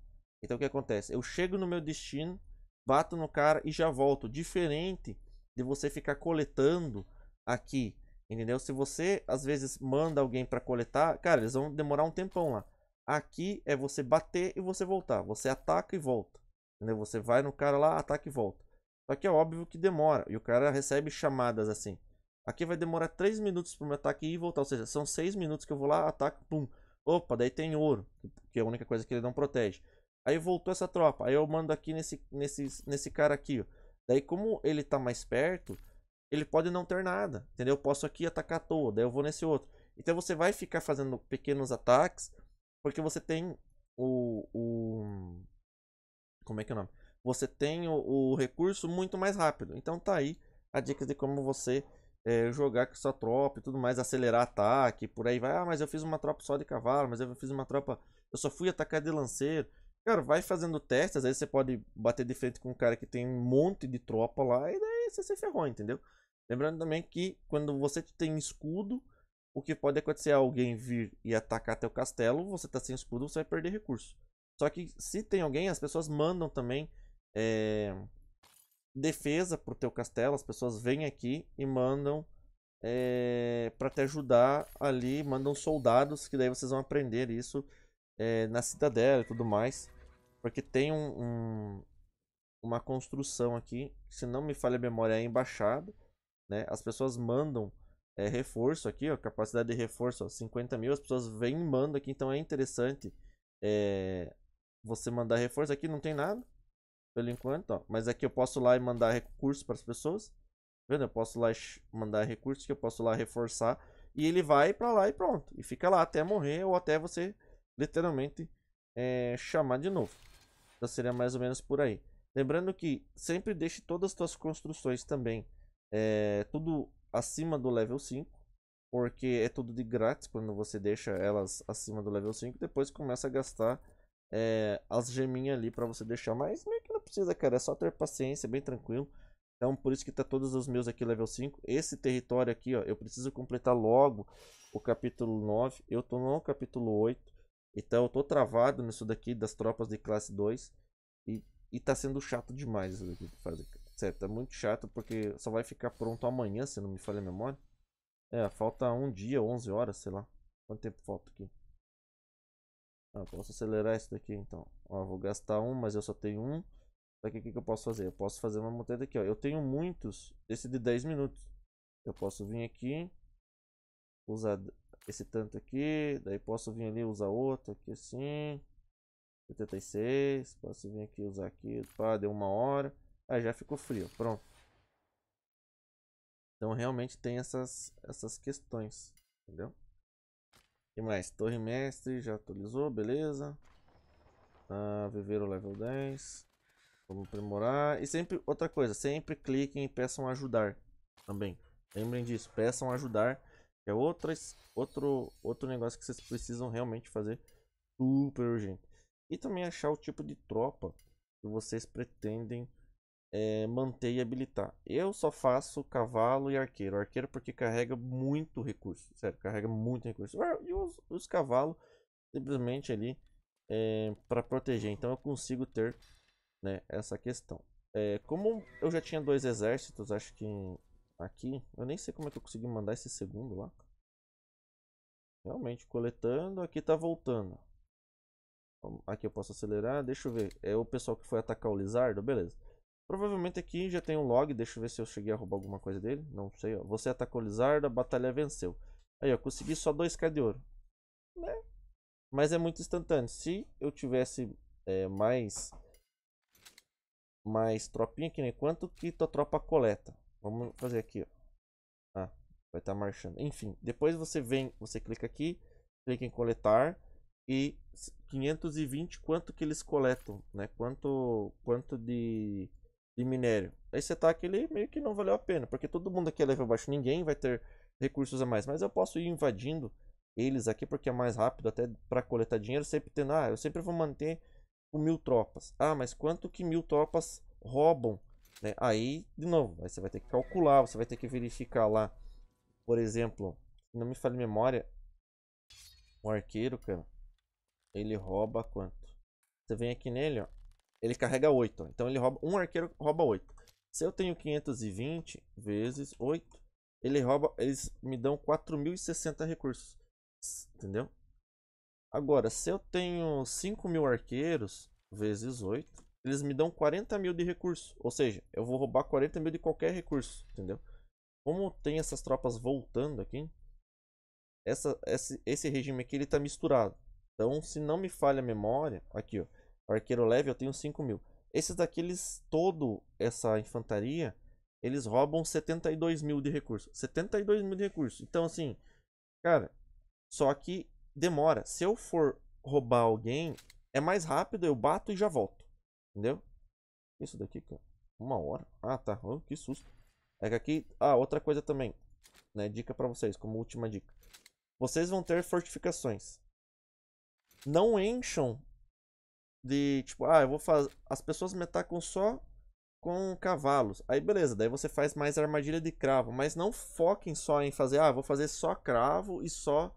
Então o que acontece? Eu chego no meu destino, bato no cara e já volto. Diferente de você ficar coletando aqui, entendeu? Se você às vezes manda alguém para coletar, cara, eles vão demorar um tempão lá. Aqui é você bater e você voltar. Você ataca e volta. Entendeu? Você vai no cara lá, ataca e volta. Só que é óbvio que demora. E o cara recebe chamadas assim. Aqui vai demorar 3 minutos para o meu ataque ir e voltar. Ou seja, são 6 minutos que eu vou lá, ataque, pum. Opa, daí tem ouro, que é a única coisa que ele não protege. Aí voltou essa tropa. Aí eu mando aqui nesse, nesse, nesse cara aqui, ó. Daí como ele tá mais perto, ele pode não ter nada, entendeu? Eu posso aqui atacar à toa, daí eu vou nesse outro. Então você vai ficar fazendo pequenos ataques, porque você tem o... o... Como é que é o nome? Você tem o, o recurso muito mais rápido. Então tá aí a dica de como você é, jogar com sua tropa e tudo mais, acelerar ataque, por aí vai. Ah, mas eu fiz uma tropa só de cavalo, mas eu fiz uma tropa. Eu só fui atacar de lanceiro. Cara, vai fazendo testes, aí você pode bater de frente com um cara que tem um monte de tropa lá, e daí você se ferrou, entendeu? Lembrando também que quando você tem escudo, o que pode acontecer é alguém vir e atacar teu castelo, você tá sem escudo, você vai perder recurso. Só que se tem alguém, as pessoas mandam também é, defesa pro teu castelo, as pessoas vêm aqui e mandam é, eh, para te ajudar ali, mandam soldados, que daí vocês vão aprender isso é, na cidadela e tudo mais. Porque tem um, um, uma construção aqui, se não me falha a memória, é a embaixada. Né? As pessoas mandam é, reforço aqui, ó, capacidade de reforço, ó, 50 mil, as pessoas vêm e mandam aqui, então é interessante você mandar reforço. Aqui não tem nada, pelo enquanto, ó. Mas aqui eu posso lá e mandar recurso para as pessoas. Tá vendo? Eu posso lá mandar recurso que eu posso lá reforçar. E ele vai para lá e pronto. E fica lá até morrer ou até você literalmente é, chamar de novo. Então seria mais ou menos por aí. Lembrando que sempre deixe todas as suas construções também. É, tudo acima do level 5. Porque é tudo de grátis quando você deixa elas acima do level 5. Depois começa a gastar é, as geminhas ali para você deixar mais precisa, cara. É só ter paciência, bem tranquilo. Então, por isso que tá todos os meus aqui level 5. Esse território aqui, ó, eu preciso completar logo o capítulo 9. Eu tô no capítulo 8. Então, eu tô travado nisso daqui das tropas de classe 2. E, e tá sendo chato demais isso daqui de fazer, tá muito chato porque só vai ficar pronto amanhã, se não me falha a memória. É, falta um dia, 11 horas, sei lá. Quanto tempo falta aqui? Ah, posso acelerar isso daqui então. Ó, vou gastar um, mas eu só tenho um. Só que o que, que eu posso fazer? Eu posso fazer uma montanha daqui, ó. Eu tenho muitos desse de 10 minutos. Eu posso vir aqui, usar esse tanto aqui, daí posso vir ali usar outro aqui assim. 86, posso vir aqui usar aqui, pá, deu uma hora. Ah, já ficou frio, pronto. Então realmente tem essas, essas questões, entendeu? que mais? Torre Mestre já atualizou, beleza. Ah, o level 10. Vamos aprimorar. E sempre, outra coisa, sempre cliquem e peçam ajudar também. Lembrem disso, peçam ajudar. Que é outra, outro, outro negócio que vocês precisam realmente fazer super urgente. E também achar o tipo de tropa que vocês pretendem é, manter e habilitar. Eu só faço cavalo e arqueiro. Arqueiro porque carrega muito recurso. Sério, carrega muito recurso. Ah, e os, os cavalos simplesmente ali é, para proteger. Então eu consigo ter né, essa questão. É, como eu já tinha dois exércitos, acho que aqui, eu nem sei como é que eu consegui mandar esse segundo lá. Realmente, coletando, aqui tá voltando. Aqui eu posso acelerar, deixa eu ver. É o pessoal que foi atacar o Lizardo, beleza. Provavelmente aqui já tem um log, deixa eu ver se eu cheguei a roubar alguma coisa dele. Não sei, ó. Você atacou o Lizardo, a batalha venceu. Aí, ó, consegui só 2k de ouro. Né? Mas é muito instantâneo. Se eu tivesse é, mais mais tropinha aqui, né? Quanto que tua tropa coleta? Vamos fazer aqui, ó. Ah, vai estar tá marchando. Enfim, depois você vem, você clica aqui, clica em coletar e 520 quanto que eles coletam, né? Quanto quanto de, de minério. Aí você tá aquele meio que não valeu a pena, porque todo mundo aqui é level baixo, ninguém vai ter recursos a mais, mas eu posso ir invadindo eles aqui porque é mais rápido até para coletar dinheiro, sempre tendo, ah, eu sempre vou manter com mil tropas. Ah, mas quanto que mil tropas roubam? Né? Aí, de novo, aí você vai ter que calcular, você vai ter que verificar lá. Por exemplo, não me fale memória, um arqueiro, cara, ele rouba quanto? Você vem aqui nele, ó, ele carrega 8, ó, então ele rouba, um arqueiro rouba 8. Se eu tenho 520 vezes 8, ele rouba, eles me dão 4.060 recursos, entendeu? Agora, se eu tenho 5 mil arqueiros, vezes 8, eles me dão 40 mil de recurso. Ou seja, eu vou roubar 40 mil de qualquer recurso, entendeu? Como tem essas tropas voltando aqui, essa, esse, esse regime aqui ele tá misturado. Então, se não me falha a memória, aqui ó, arqueiro leve eu tenho 5 mil. Esses daqueles todo essa infantaria, eles roubam 72 mil de recurso. 72 mil de recurso. Então, assim, cara, só que demora. Se eu for roubar alguém, é mais rápido, eu bato e já volto. Entendeu? Isso daqui, cara. Uma hora. Ah, tá. Oh, que susto. É que aqui... Ah, outra coisa também. Né? Dica pra vocês, como última dica. Vocês vão ter fortificações. Não encham de, tipo, ah, eu vou fazer... As pessoas me atacam só com cavalos. Aí, beleza. Daí você faz mais armadilha de cravo. Mas não foquem só em fazer, ah, vou fazer só cravo e só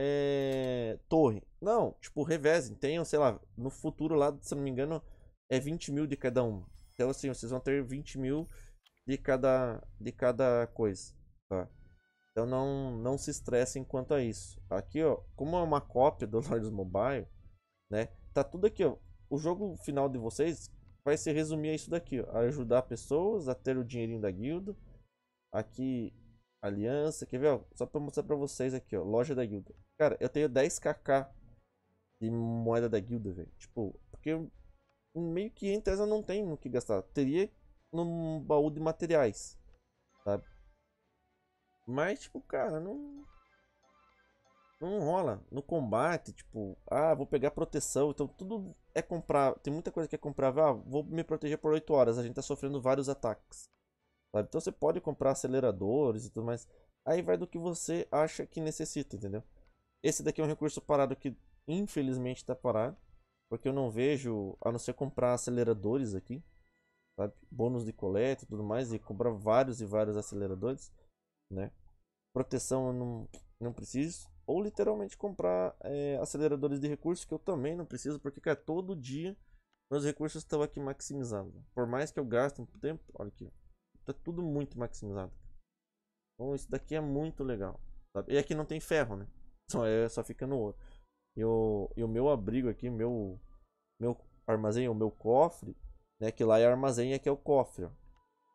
é, torre. Não, tipo, revezem. Tenham, sei lá, no futuro lá, se não me engano, é 20 mil de cada um. Então, assim, vocês vão ter 20 mil de cada, de cada coisa, tá? Então, não, não se estressem quanto a isso. Aqui, ó, como é uma cópia do <laughs> Lords Mobile, né? Tá tudo aqui, ó. O jogo final de vocês vai se resumir a isso daqui, ó. A ajudar pessoas a ter o dinheirinho da guilda. Aqui, aliança. Quer ver, ó? Só pra mostrar pra vocês aqui, ó. Loja da guilda. Cara, eu tenho 10kk de moeda da guilda, velho. Tipo, porque meio que em tese eu não tenho o que gastar. Teria num baú de materiais, sabe? Mas, tipo, cara, não... Não rola. No combate, tipo, ah, vou pegar proteção. Então tudo é comprar. Tem muita coisa que é comprável. Ah, vou me proteger por 8 horas. A gente tá sofrendo vários ataques. Sabe? Então você pode comprar aceleradores e tudo mais. Aí vai do que você acha que necessita, entendeu? Esse daqui é um recurso parado que infelizmente está parado. Porque eu não vejo, a não ser comprar aceleradores aqui. Sabe? Bônus de coleta e tudo mais. E comprar vários e vários aceleradores. Né? Proteção eu não, não preciso. Ou literalmente comprar é, aceleradores de recursos que eu também não preciso. Porque cara, todo dia meus recursos estão aqui maximizando, Por mais que eu gaste um tempo, olha aqui. está tudo muito maximizado. Então isso daqui é muito legal. Sabe? E aqui não tem ferro, né? É, só fica no ouro. E o, e o meu abrigo aqui, meu, meu armazém, o meu cofre, né? Que lá é armazém e aqui é o cofre, ó.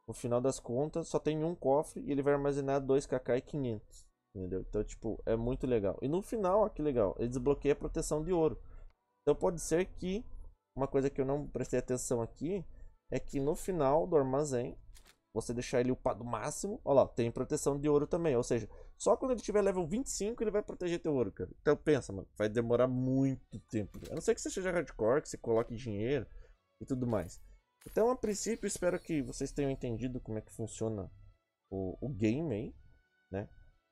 No final das contas, só tem um cofre e ele vai armazenar 2kk e 500. Entendeu? Então, tipo, é muito legal. E no final, ó, que legal, ele desbloqueia a proteção de ouro. Então pode ser que, uma coisa que eu não prestei atenção aqui, é que no final do armazém, você deixar ele upado máximo, olha lá, tem proteção de ouro também. Ou seja, só quando ele tiver level 25 ele vai proteger teu ouro, cara. Então pensa, mano, vai demorar muito tempo. A não ser que você seja hardcore, que você coloque dinheiro e tudo mais. Então, a princípio, espero que vocês tenham entendido como é que funciona o, o game aí, né?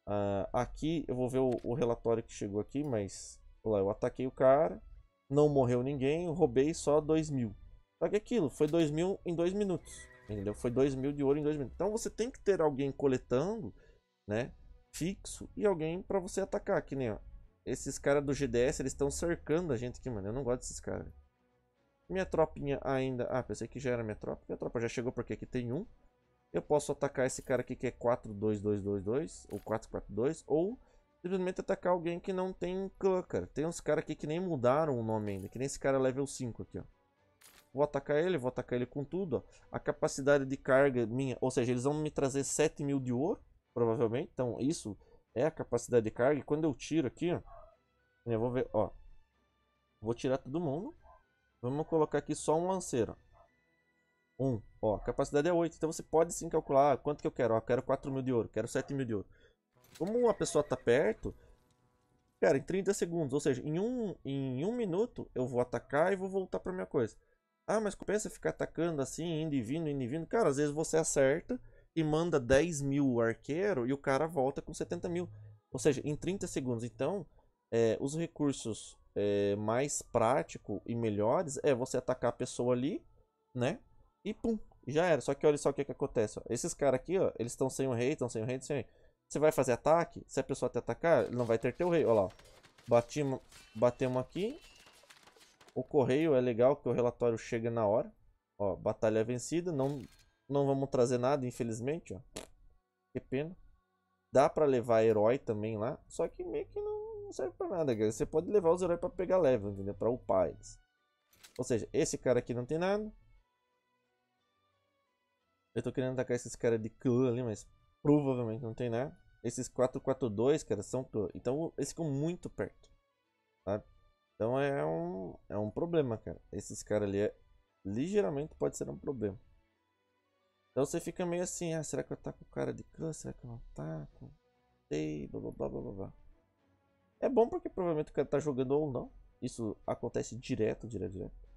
Uh, aqui eu vou ver o, o, relatório que chegou aqui, mas... Olha lá, eu ataquei o cara, não morreu ninguém, roubei só 2 mil. Só que aquilo, foi 2 mil em 2 minutos. Entendeu? Foi 2 mil de ouro em 2 mil. Então você tem que ter alguém coletando, né? Fixo e alguém para você atacar. Que nem, ó, Esses caras do GDS, eles estão cercando a gente aqui, mano. Eu não gosto desses caras. Minha tropinha ainda... Ah, pensei que já era minha tropa. Minha tropa já chegou porque aqui tem um. Eu posso atacar esse cara aqui que é 42222 Ou 442 Ou simplesmente atacar alguém que não tem clã, cara. Tem uns caras aqui que nem mudaram o nome ainda. Que nem esse cara level 5 aqui, ó. Vou atacar ele, vou atacar ele com tudo. Ó. A capacidade de carga minha, ou seja, eles vão me trazer 7 mil de ouro, provavelmente. Então, isso é a capacidade de carga. E quando eu tiro aqui, ó, eu vou ver, ó. Vou tirar todo mundo. Vamos colocar aqui só um lanceiro. 1. Um, ó, a capacidade é 8. Então você pode sim calcular ah, quanto que eu quero. Ó, quero 4 mil de ouro, quero 7 mil de ouro. Como uma pessoa tá perto, cara, em 30 segundos, ou seja, em um, em um minuto eu vou atacar e vou voltar pra minha coisa. Ah, mas começa a ficar atacando assim, indo e vindo, indo e vindo. Cara, às vezes você acerta e manda 10 mil arqueiro e o cara volta com 70 mil. Ou seja, em 30 segundos. Então, é, os recursos é, mais práticos e melhores é você atacar a pessoa ali, né? E pum, já era. Só que olha só o que, que acontece. Ó. Esses caras aqui, ó, eles estão sem o rei, estão sem o rei, sem o rei. Você vai fazer ataque, se a pessoa te atacar, ele não vai ter teu rei. Olha lá, ó. Batimos, batemos aqui, o correio é legal que o relatório chega na hora. Ó, batalha é vencida, não não vamos trazer nada, infelizmente, ó. Que pena. Dá para levar herói também lá, só que meio que não serve para nada, galera. Você pode levar os heróis para pegar level, entendeu? Para upar eles. Ou seja, esse cara aqui não tem nada. Eu tô querendo atacar esses caras de clã ali, mas provavelmente não tem nada. Esses 442, cara, são clã. Então eles ficam muito perto. Sabe? Então é um, é um problema, cara. Esses caras ali é, ligeiramente pode ser um problema. Então você fica meio assim, ah, será que eu tá com cara de câncer? Será que eu não tá? Sei, blá blá blá blá blá. É bom porque provavelmente o cara tá jogando ou não. Isso acontece direto, direto, direto.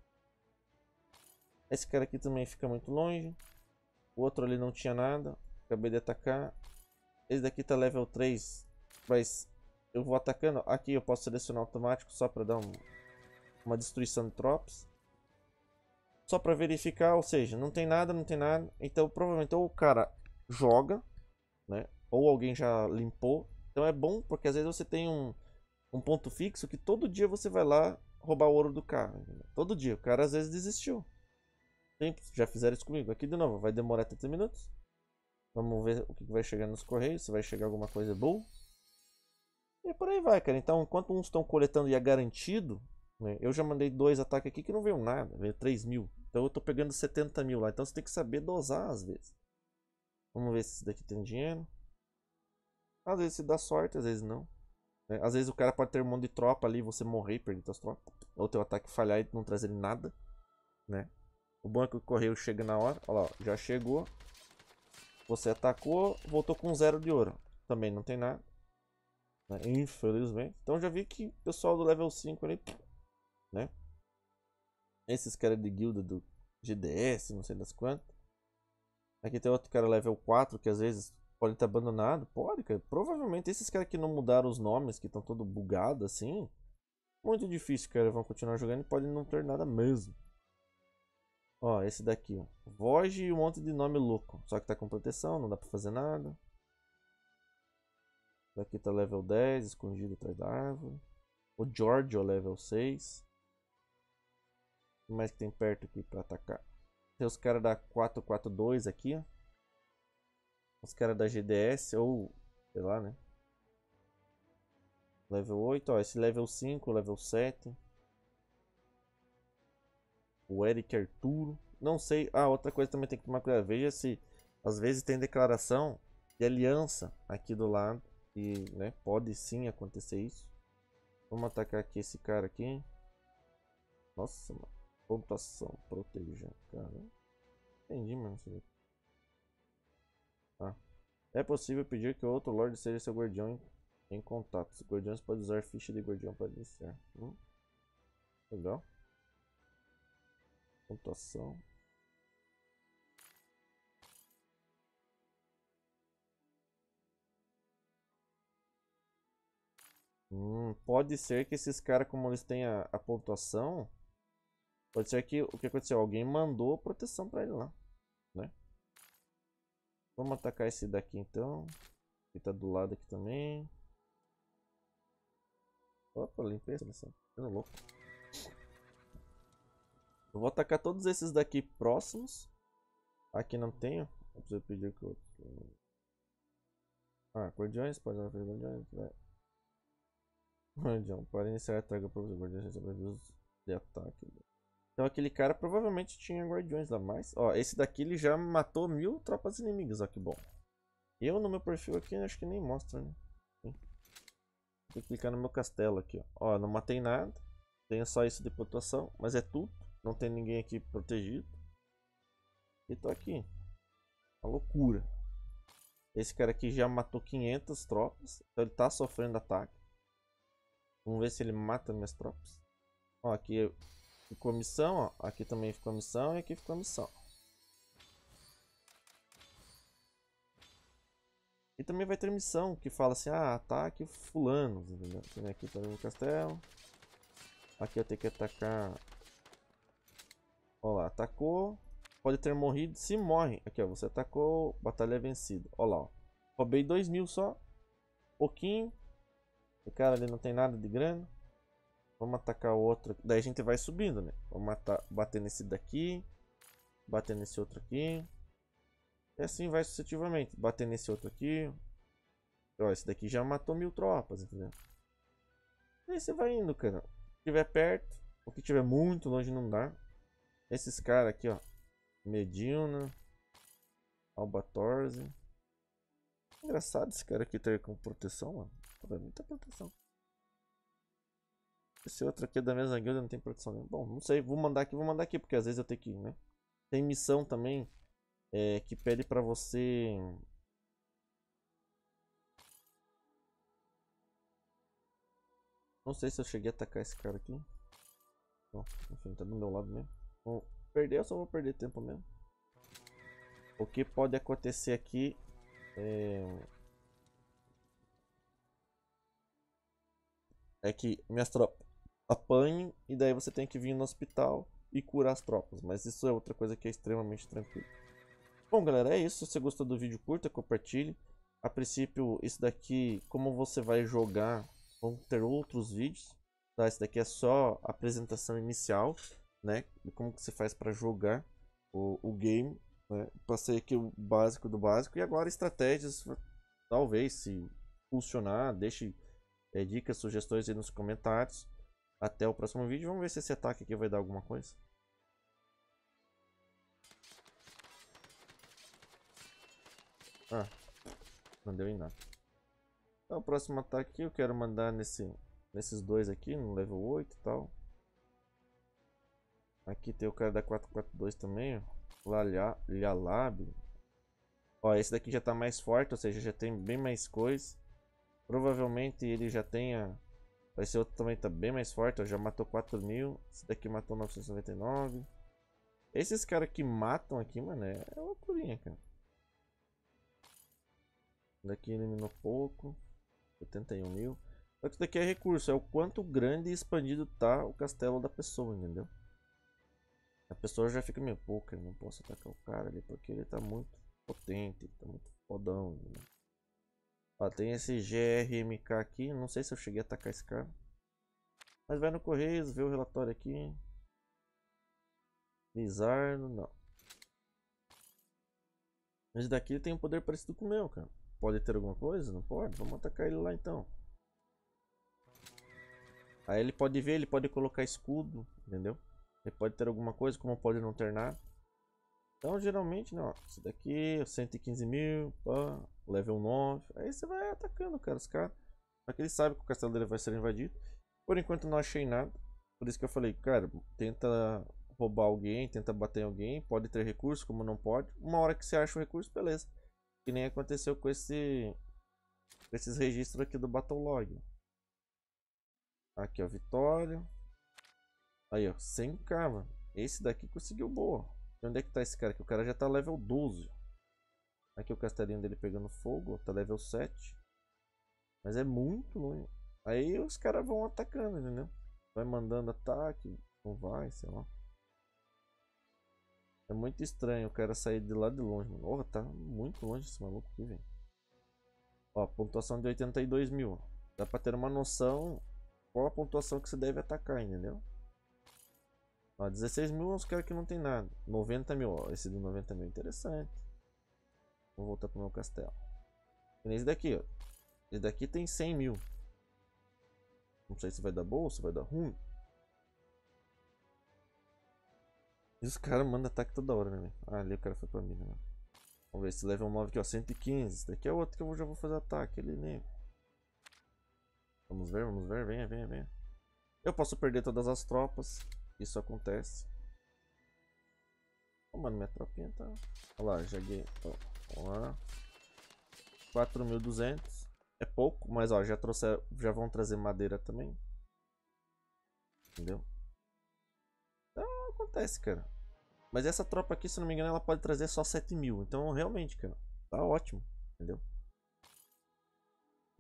Esse cara aqui também fica muito longe. O outro ali não tinha nada. Acabei de atacar. Esse daqui tá level 3. Mas eu vou atacando. Aqui eu posso selecionar automático só para dar um, uma destruição de tropas. Só para verificar, ou seja, não tem nada, não tem nada. Então provavelmente ou o cara joga, né? Ou alguém já limpou. Então é bom porque às vezes você tem um, um ponto fixo que todo dia você vai lá roubar o ouro do cara. Todo dia. O cara às vezes desistiu. Simples, já fizeram isso comigo. Aqui de novo, vai demorar 30 minutos. Vamos ver o que vai chegar nos correios, se vai chegar alguma coisa boa. E por aí vai, cara. Então, enquanto uns estão coletando e é garantido, né, eu já mandei dois ataques aqui que não veio nada, veio 3 mil. Então eu tô pegando 70 mil lá. Então você tem que saber dosar às vezes. Vamos ver se esse daqui tem dinheiro. Às vezes se dá sorte, às vezes não. Né. Às vezes o cara pode ter um monte de tropa ali e você morrer e perder suas tropas. Ou teu ataque falhar e não trazer nada. Né? O banco é que o correio chega na hora. Olha lá, ó, já chegou. Você atacou, voltou com zero de ouro. Também não tem nada. Né? Infelizmente. Né? Então já vi que o pessoal do level 5 ali, né? Esses caras de guilda do GDS, não sei das quantas. Aqui tem outro cara level 4 que às vezes pode estar tá abandonado. Pode, cara. Provavelmente esses caras que não mudaram os nomes, que estão todo bugado assim. Muito difícil, cara. Vão continuar jogando e podem não ter nada mesmo. Ó, esse daqui, ó. Voge e um monte de nome louco. Só que tá com proteção, não dá pra fazer nada. Aqui tá level 10, escondido atrás da árvore. O Giorgio é level 6. O que mais que tem perto aqui pra atacar? Tem os caras da 442 aqui, ó. Os caras da GDS, ou sei lá, né? Level 8, ó. Esse level 5, level 7. O Eric Arturo. Não sei. Ah, outra coisa também tem que tomar cuidado. Veja se às vezes tem declaração de aliança aqui do lado e né, pode sim acontecer isso. Vamos atacar aqui esse cara aqui. Nossa, mano. Pontuação, proteja, cara. Entendi, mano. Ah. É possível pedir que outro Lorde seja seu guardião em, em Os Guardiões podem usar ficha de guardião para iniciar. Hum. Legal. Pontuação. Hum, pode ser que esses caras, como eles têm a, a, pontuação, pode ser que o que aconteceu? Alguém mandou proteção pra ele lá, né? Vamos atacar esse daqui então, que tá do lado aqui também. Opa, limpei a louco. Eu vou atacar todos esses daqui próximos. Aqui não tenho. Eu preciso pedir que eu... Ah, guardiões, pode fazer guardiões, John, para iniciar ataque para os de ataque. Né? Então aquele cara provavelmente tinha guardiões lá, mais Ó, esse daqui ele já matou mil tropas inimigas, ó que bom. Eu no meu perfil aqui acho que nem mostra, né? Vou clicar no meu castelo aqui, ó. ó não matei nada. Tenho só isso de pontuação, mas é tudo. Não tem ninguém aqui protegido. E tô aqui. Uma loucura. Esse cara aqui já matou 500 tropas, então ele tá sofrendo ataque. Vamos ver se ele mata minhas tropas. Ó, aqui é ficou a missão, ó. Aqui também ficou a missão e aqui ficou a missão. E também vai ter missão que fala assim, ah, ataque fulano, Tem aqui também o castelo. Aqui eu tenho que atacar. Ó lá, atacou. Pode ter morrido, se morre. Aqui, ó, você atacou, batalha é vencida. Ó lá, ó. Roubei 2 mil só. Pouquinho. O cara ali não tem nada de grana. Vamos atacar o outro. Daí a gente vai subindo, né? Vamos matar, bater nesse daqui. Bater nesse outro aqui. E assim vai sucessivamente. Bater nesse outro aqui. Ó, esse daqui já matou mil tropas, entendeu? Aí você vai indo, cara. Se tiver perto, o que tiver muito longe não dá. Esses caras aqui, ó. Medina. Albatorze. Engraçado esse cara aqui ter com proteção, mano. Pô, é muita proteção. Esse outro aqui é da mesma guilda, não tem proteção nenhuma. Bom, não sei, vou mandar aqui, vou mandar aqui, porque às vezes eu tenho que ir, né? Tem missão também é, que pede pra você... Não sei se eu cheguei a atacar esse cara aqui. enfim, tá do meu lado mesmo. vou perder eu só vou perder tempo mesmo. O que pode acontecer aqui é... é que minhas tropas apanhem e daí você tem que vir no hospital e curar as tropas. Mas isso é outra coisa que é extremamente tranquilo. Bom, galera, é isso. Se você gostou do vídeo, curta, compartilhe. A princípio, isso daqui, como você vai jogar, vão ter outros vídeos. Tá? Esse daqui é só a apresentação inicial, né? E como que você faz para jogar o, o game. Né? Passei aqui o básico do básico. E agora estratégias, talvez, se funcionar, deixe é, dicas, sugestões aí nos comentários. Até o próximo vídeo. Vamos ver se esse ataque aqui vai dar alguma coisa. Ah, não deu em nada. Então, o próximo ataque aqui eu quero mandar nesse, nesses dois aqui, no level 8 e tal. Aqui tem o cara da 442 também, ó. Lalab. Ó, esse daqui já tá mais forte, ou seja, já tem bem mais coisa. Provavelmente ele já tenha... Esse outro também tá bem mais forte, ó, já matou 4 mil. Esse daqui matou 999. Esses caras que matam aqui, mano, é, é loucurinha, cara. esse Daqui eliminou pouco. 81 mil. Só que isso daqui é recurso, é o quanto grande e expandido tá o castelo da pessoa, entendeu? A pessoa já fica meio pouca, não posso atacar o cara ali porque ele tá muito potente, tá muito fodão. entendeu? Ó, tem esse GRMK aqui. Não sei se eu cheguei a atacar esse cara. Mas vai no Correios, vê o relatório aqui. Lizardo, não. Esse daqui tem um poder parecido com o meu, cara. Pode ter alguma coisa? Não pode? Vamos atacar ele lá então. Aí ele pode ver, ele pode colocar escudo, entendeu? Ele pode ter alguma coisa, como pode não ter nada. Então geralmente, não. esse daqui, 115 mil, pá level 9. Aí você vai atacando, cara, os caras. Só que ele sabe que o castelo dele vai ser invadido. Por enquanto não achei nada. Por isso que eu falei, cara, tenta roubar alguém, tenta bater em alguém, pode ter recurso, como não pode. Uma hora que você acha o recurso, beleza. Que nem aconteceu com esse esses registros aqui do Battle Log. Aqui, ó, Vitória. Aí, ó, 100k, mano. Esse daqui conseguiu boa. E onde é que tá esse cara aqui? O cara já tá level 12. Aqui o castelinho dele pegando fogo, tá level 7. Mas é muito longe. Aí os caras vão atacando, entendeu? Vai mandando ataque, não vai, sei lá. É muito estranho o cara sair de lá de longe, mano. Oh, tá muito longe esse maluco aqui, velho. Ó, pontuação de 82 mil. Dá pra ter uma noção qual a pontuação que você deve atacar, entendeu? Ó, 16 mil é os caras que não tem nada. 90 mil, ó. Esse do 90 mil é interessante. Vou voltar pro meu castelo. E nesse daqui, ó. Esse daqui tem 100 mil. Não sei se vai dar bom, se vai dar ruim. E os caras mandam ataque toda hora, né? Ah, ali o cara foi pra mim, né? Vamos ver, esse level 9 aqui, ó, 115. Esse daqui é outro que eu já vou fazer ataque ali, né? Vamos ver, vamos ver. Venha, venha, venha. Eu posso perder todas as tropas. Isso acontece. Oh, mano, minha tropinha tá... Olha lá, joguei... Ó, ó lá. 4.200. É pouco, mas ó, já, trouxe, já vão trazer madeira também. Entendeu? Então, acontece, cara. Mas essa tropa aqui, se não me engano, ela pode trazer só 7 mil. Então, realmente, cara, tá ótimo. Entendeu?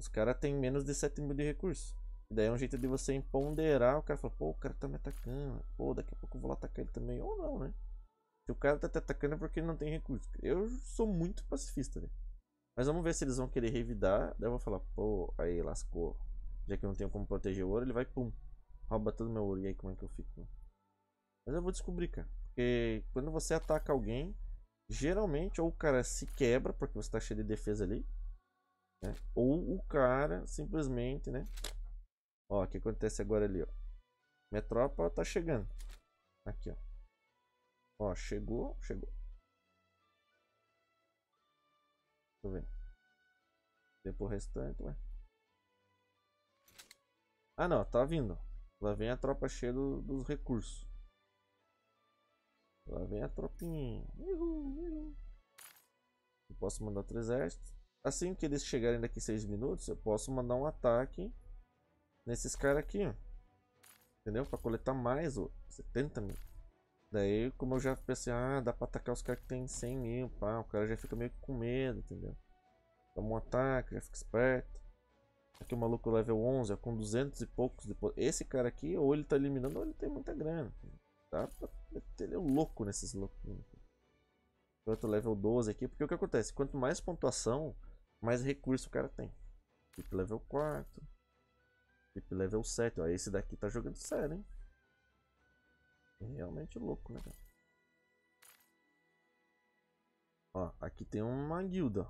Os caras têm menos de 7 mil de recursos. daí é um jeito de você empoderar. O cara fala, pô, o cara tá me atacando. Pô, daqui a pouco eu vou lá atacar ele também. Ou não, né? O cara tá te atacando é porque ele não tem recurso. Eu sou muito pacifista, né? Mas vamos ver se eles vão querer revidar. Daí eu vou falar, pô, aí lascou. Já que eu não tenho como proteger o ouro, ele vai, pum, rouba todo meu ouro. E aí como é que eu fico? Mas eu vou descobrir, cara. Porque quando você ataca alguém, geralmente ou o cara se quebra, porque você tá cheio de defesa ali. Né? Ou o cara simplesmente, né? Ó, o que acontece agora ali, ó. Minha tropa tá chegando. Aqui, ó. Ó, chegou, chegou. Tô vendo. Depois o restante, ué. Ah não, tá vindo. Lá vem a tropa cheia do, dos recursos. Lá vem a tropinha. Uhul, uhul. Eu posso mandar outro exército. Assim que eles chegarem daqui 6 minutos, eu posso mandar um ataque nesses caras aqui. Entendeu? Pra coletar mais ó, 70 mil. Daí, como eu já pensei, ah, dá pra atacar os caras que tem 100 mil, pá, o cara já fica meio que com medo, entendeu? Toma um ataque, já fica esperto. Aqui o maluco level 11, é com 200 e poucos depois. Esse cara aqui, ou ele tá eliminando, ou ele tem muita grana. Dá pra meter ele é louco nesses loucos né? Eu level 12 aqui, porque o que acontece? Quanto mais pontuação, mais recurso o cara tem. Tipo level 4. Tipo level 7. Ó, esse daqui tá jogando sério, hein? É realmente louco, né, cara? Ó, aqui tem uma guilda.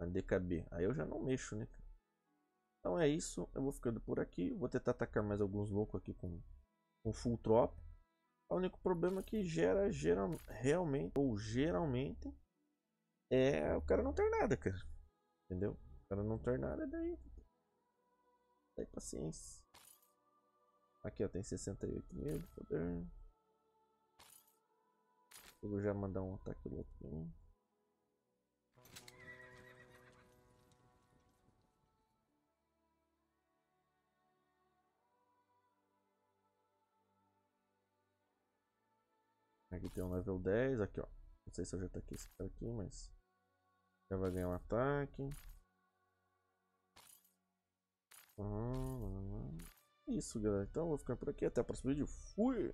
A DKB. Aí eu já não mexo, né, cara? Então é isso. Eu vou ficando por aqui. Vou tentar atacar mais alguns loucos aqui com, com full drop O único problema que gera, gera realmente, ou geralmente, é o cara não ter nada, cara. Entendeu? O cara não ter nada, daí. Daí paciência. Aqui, ó, tem 68 mil de poder. Eu vou já mandar um ataque louco. Aqui tem um level 10, aqui ó. Não sei se eu já ataquei esse cara aqui, mas... Já vai ganhar um ataque. Uhum, uhum. É isso, galera. Então, eu vou ficar por aqui. Até o próximo vídeo. Fui!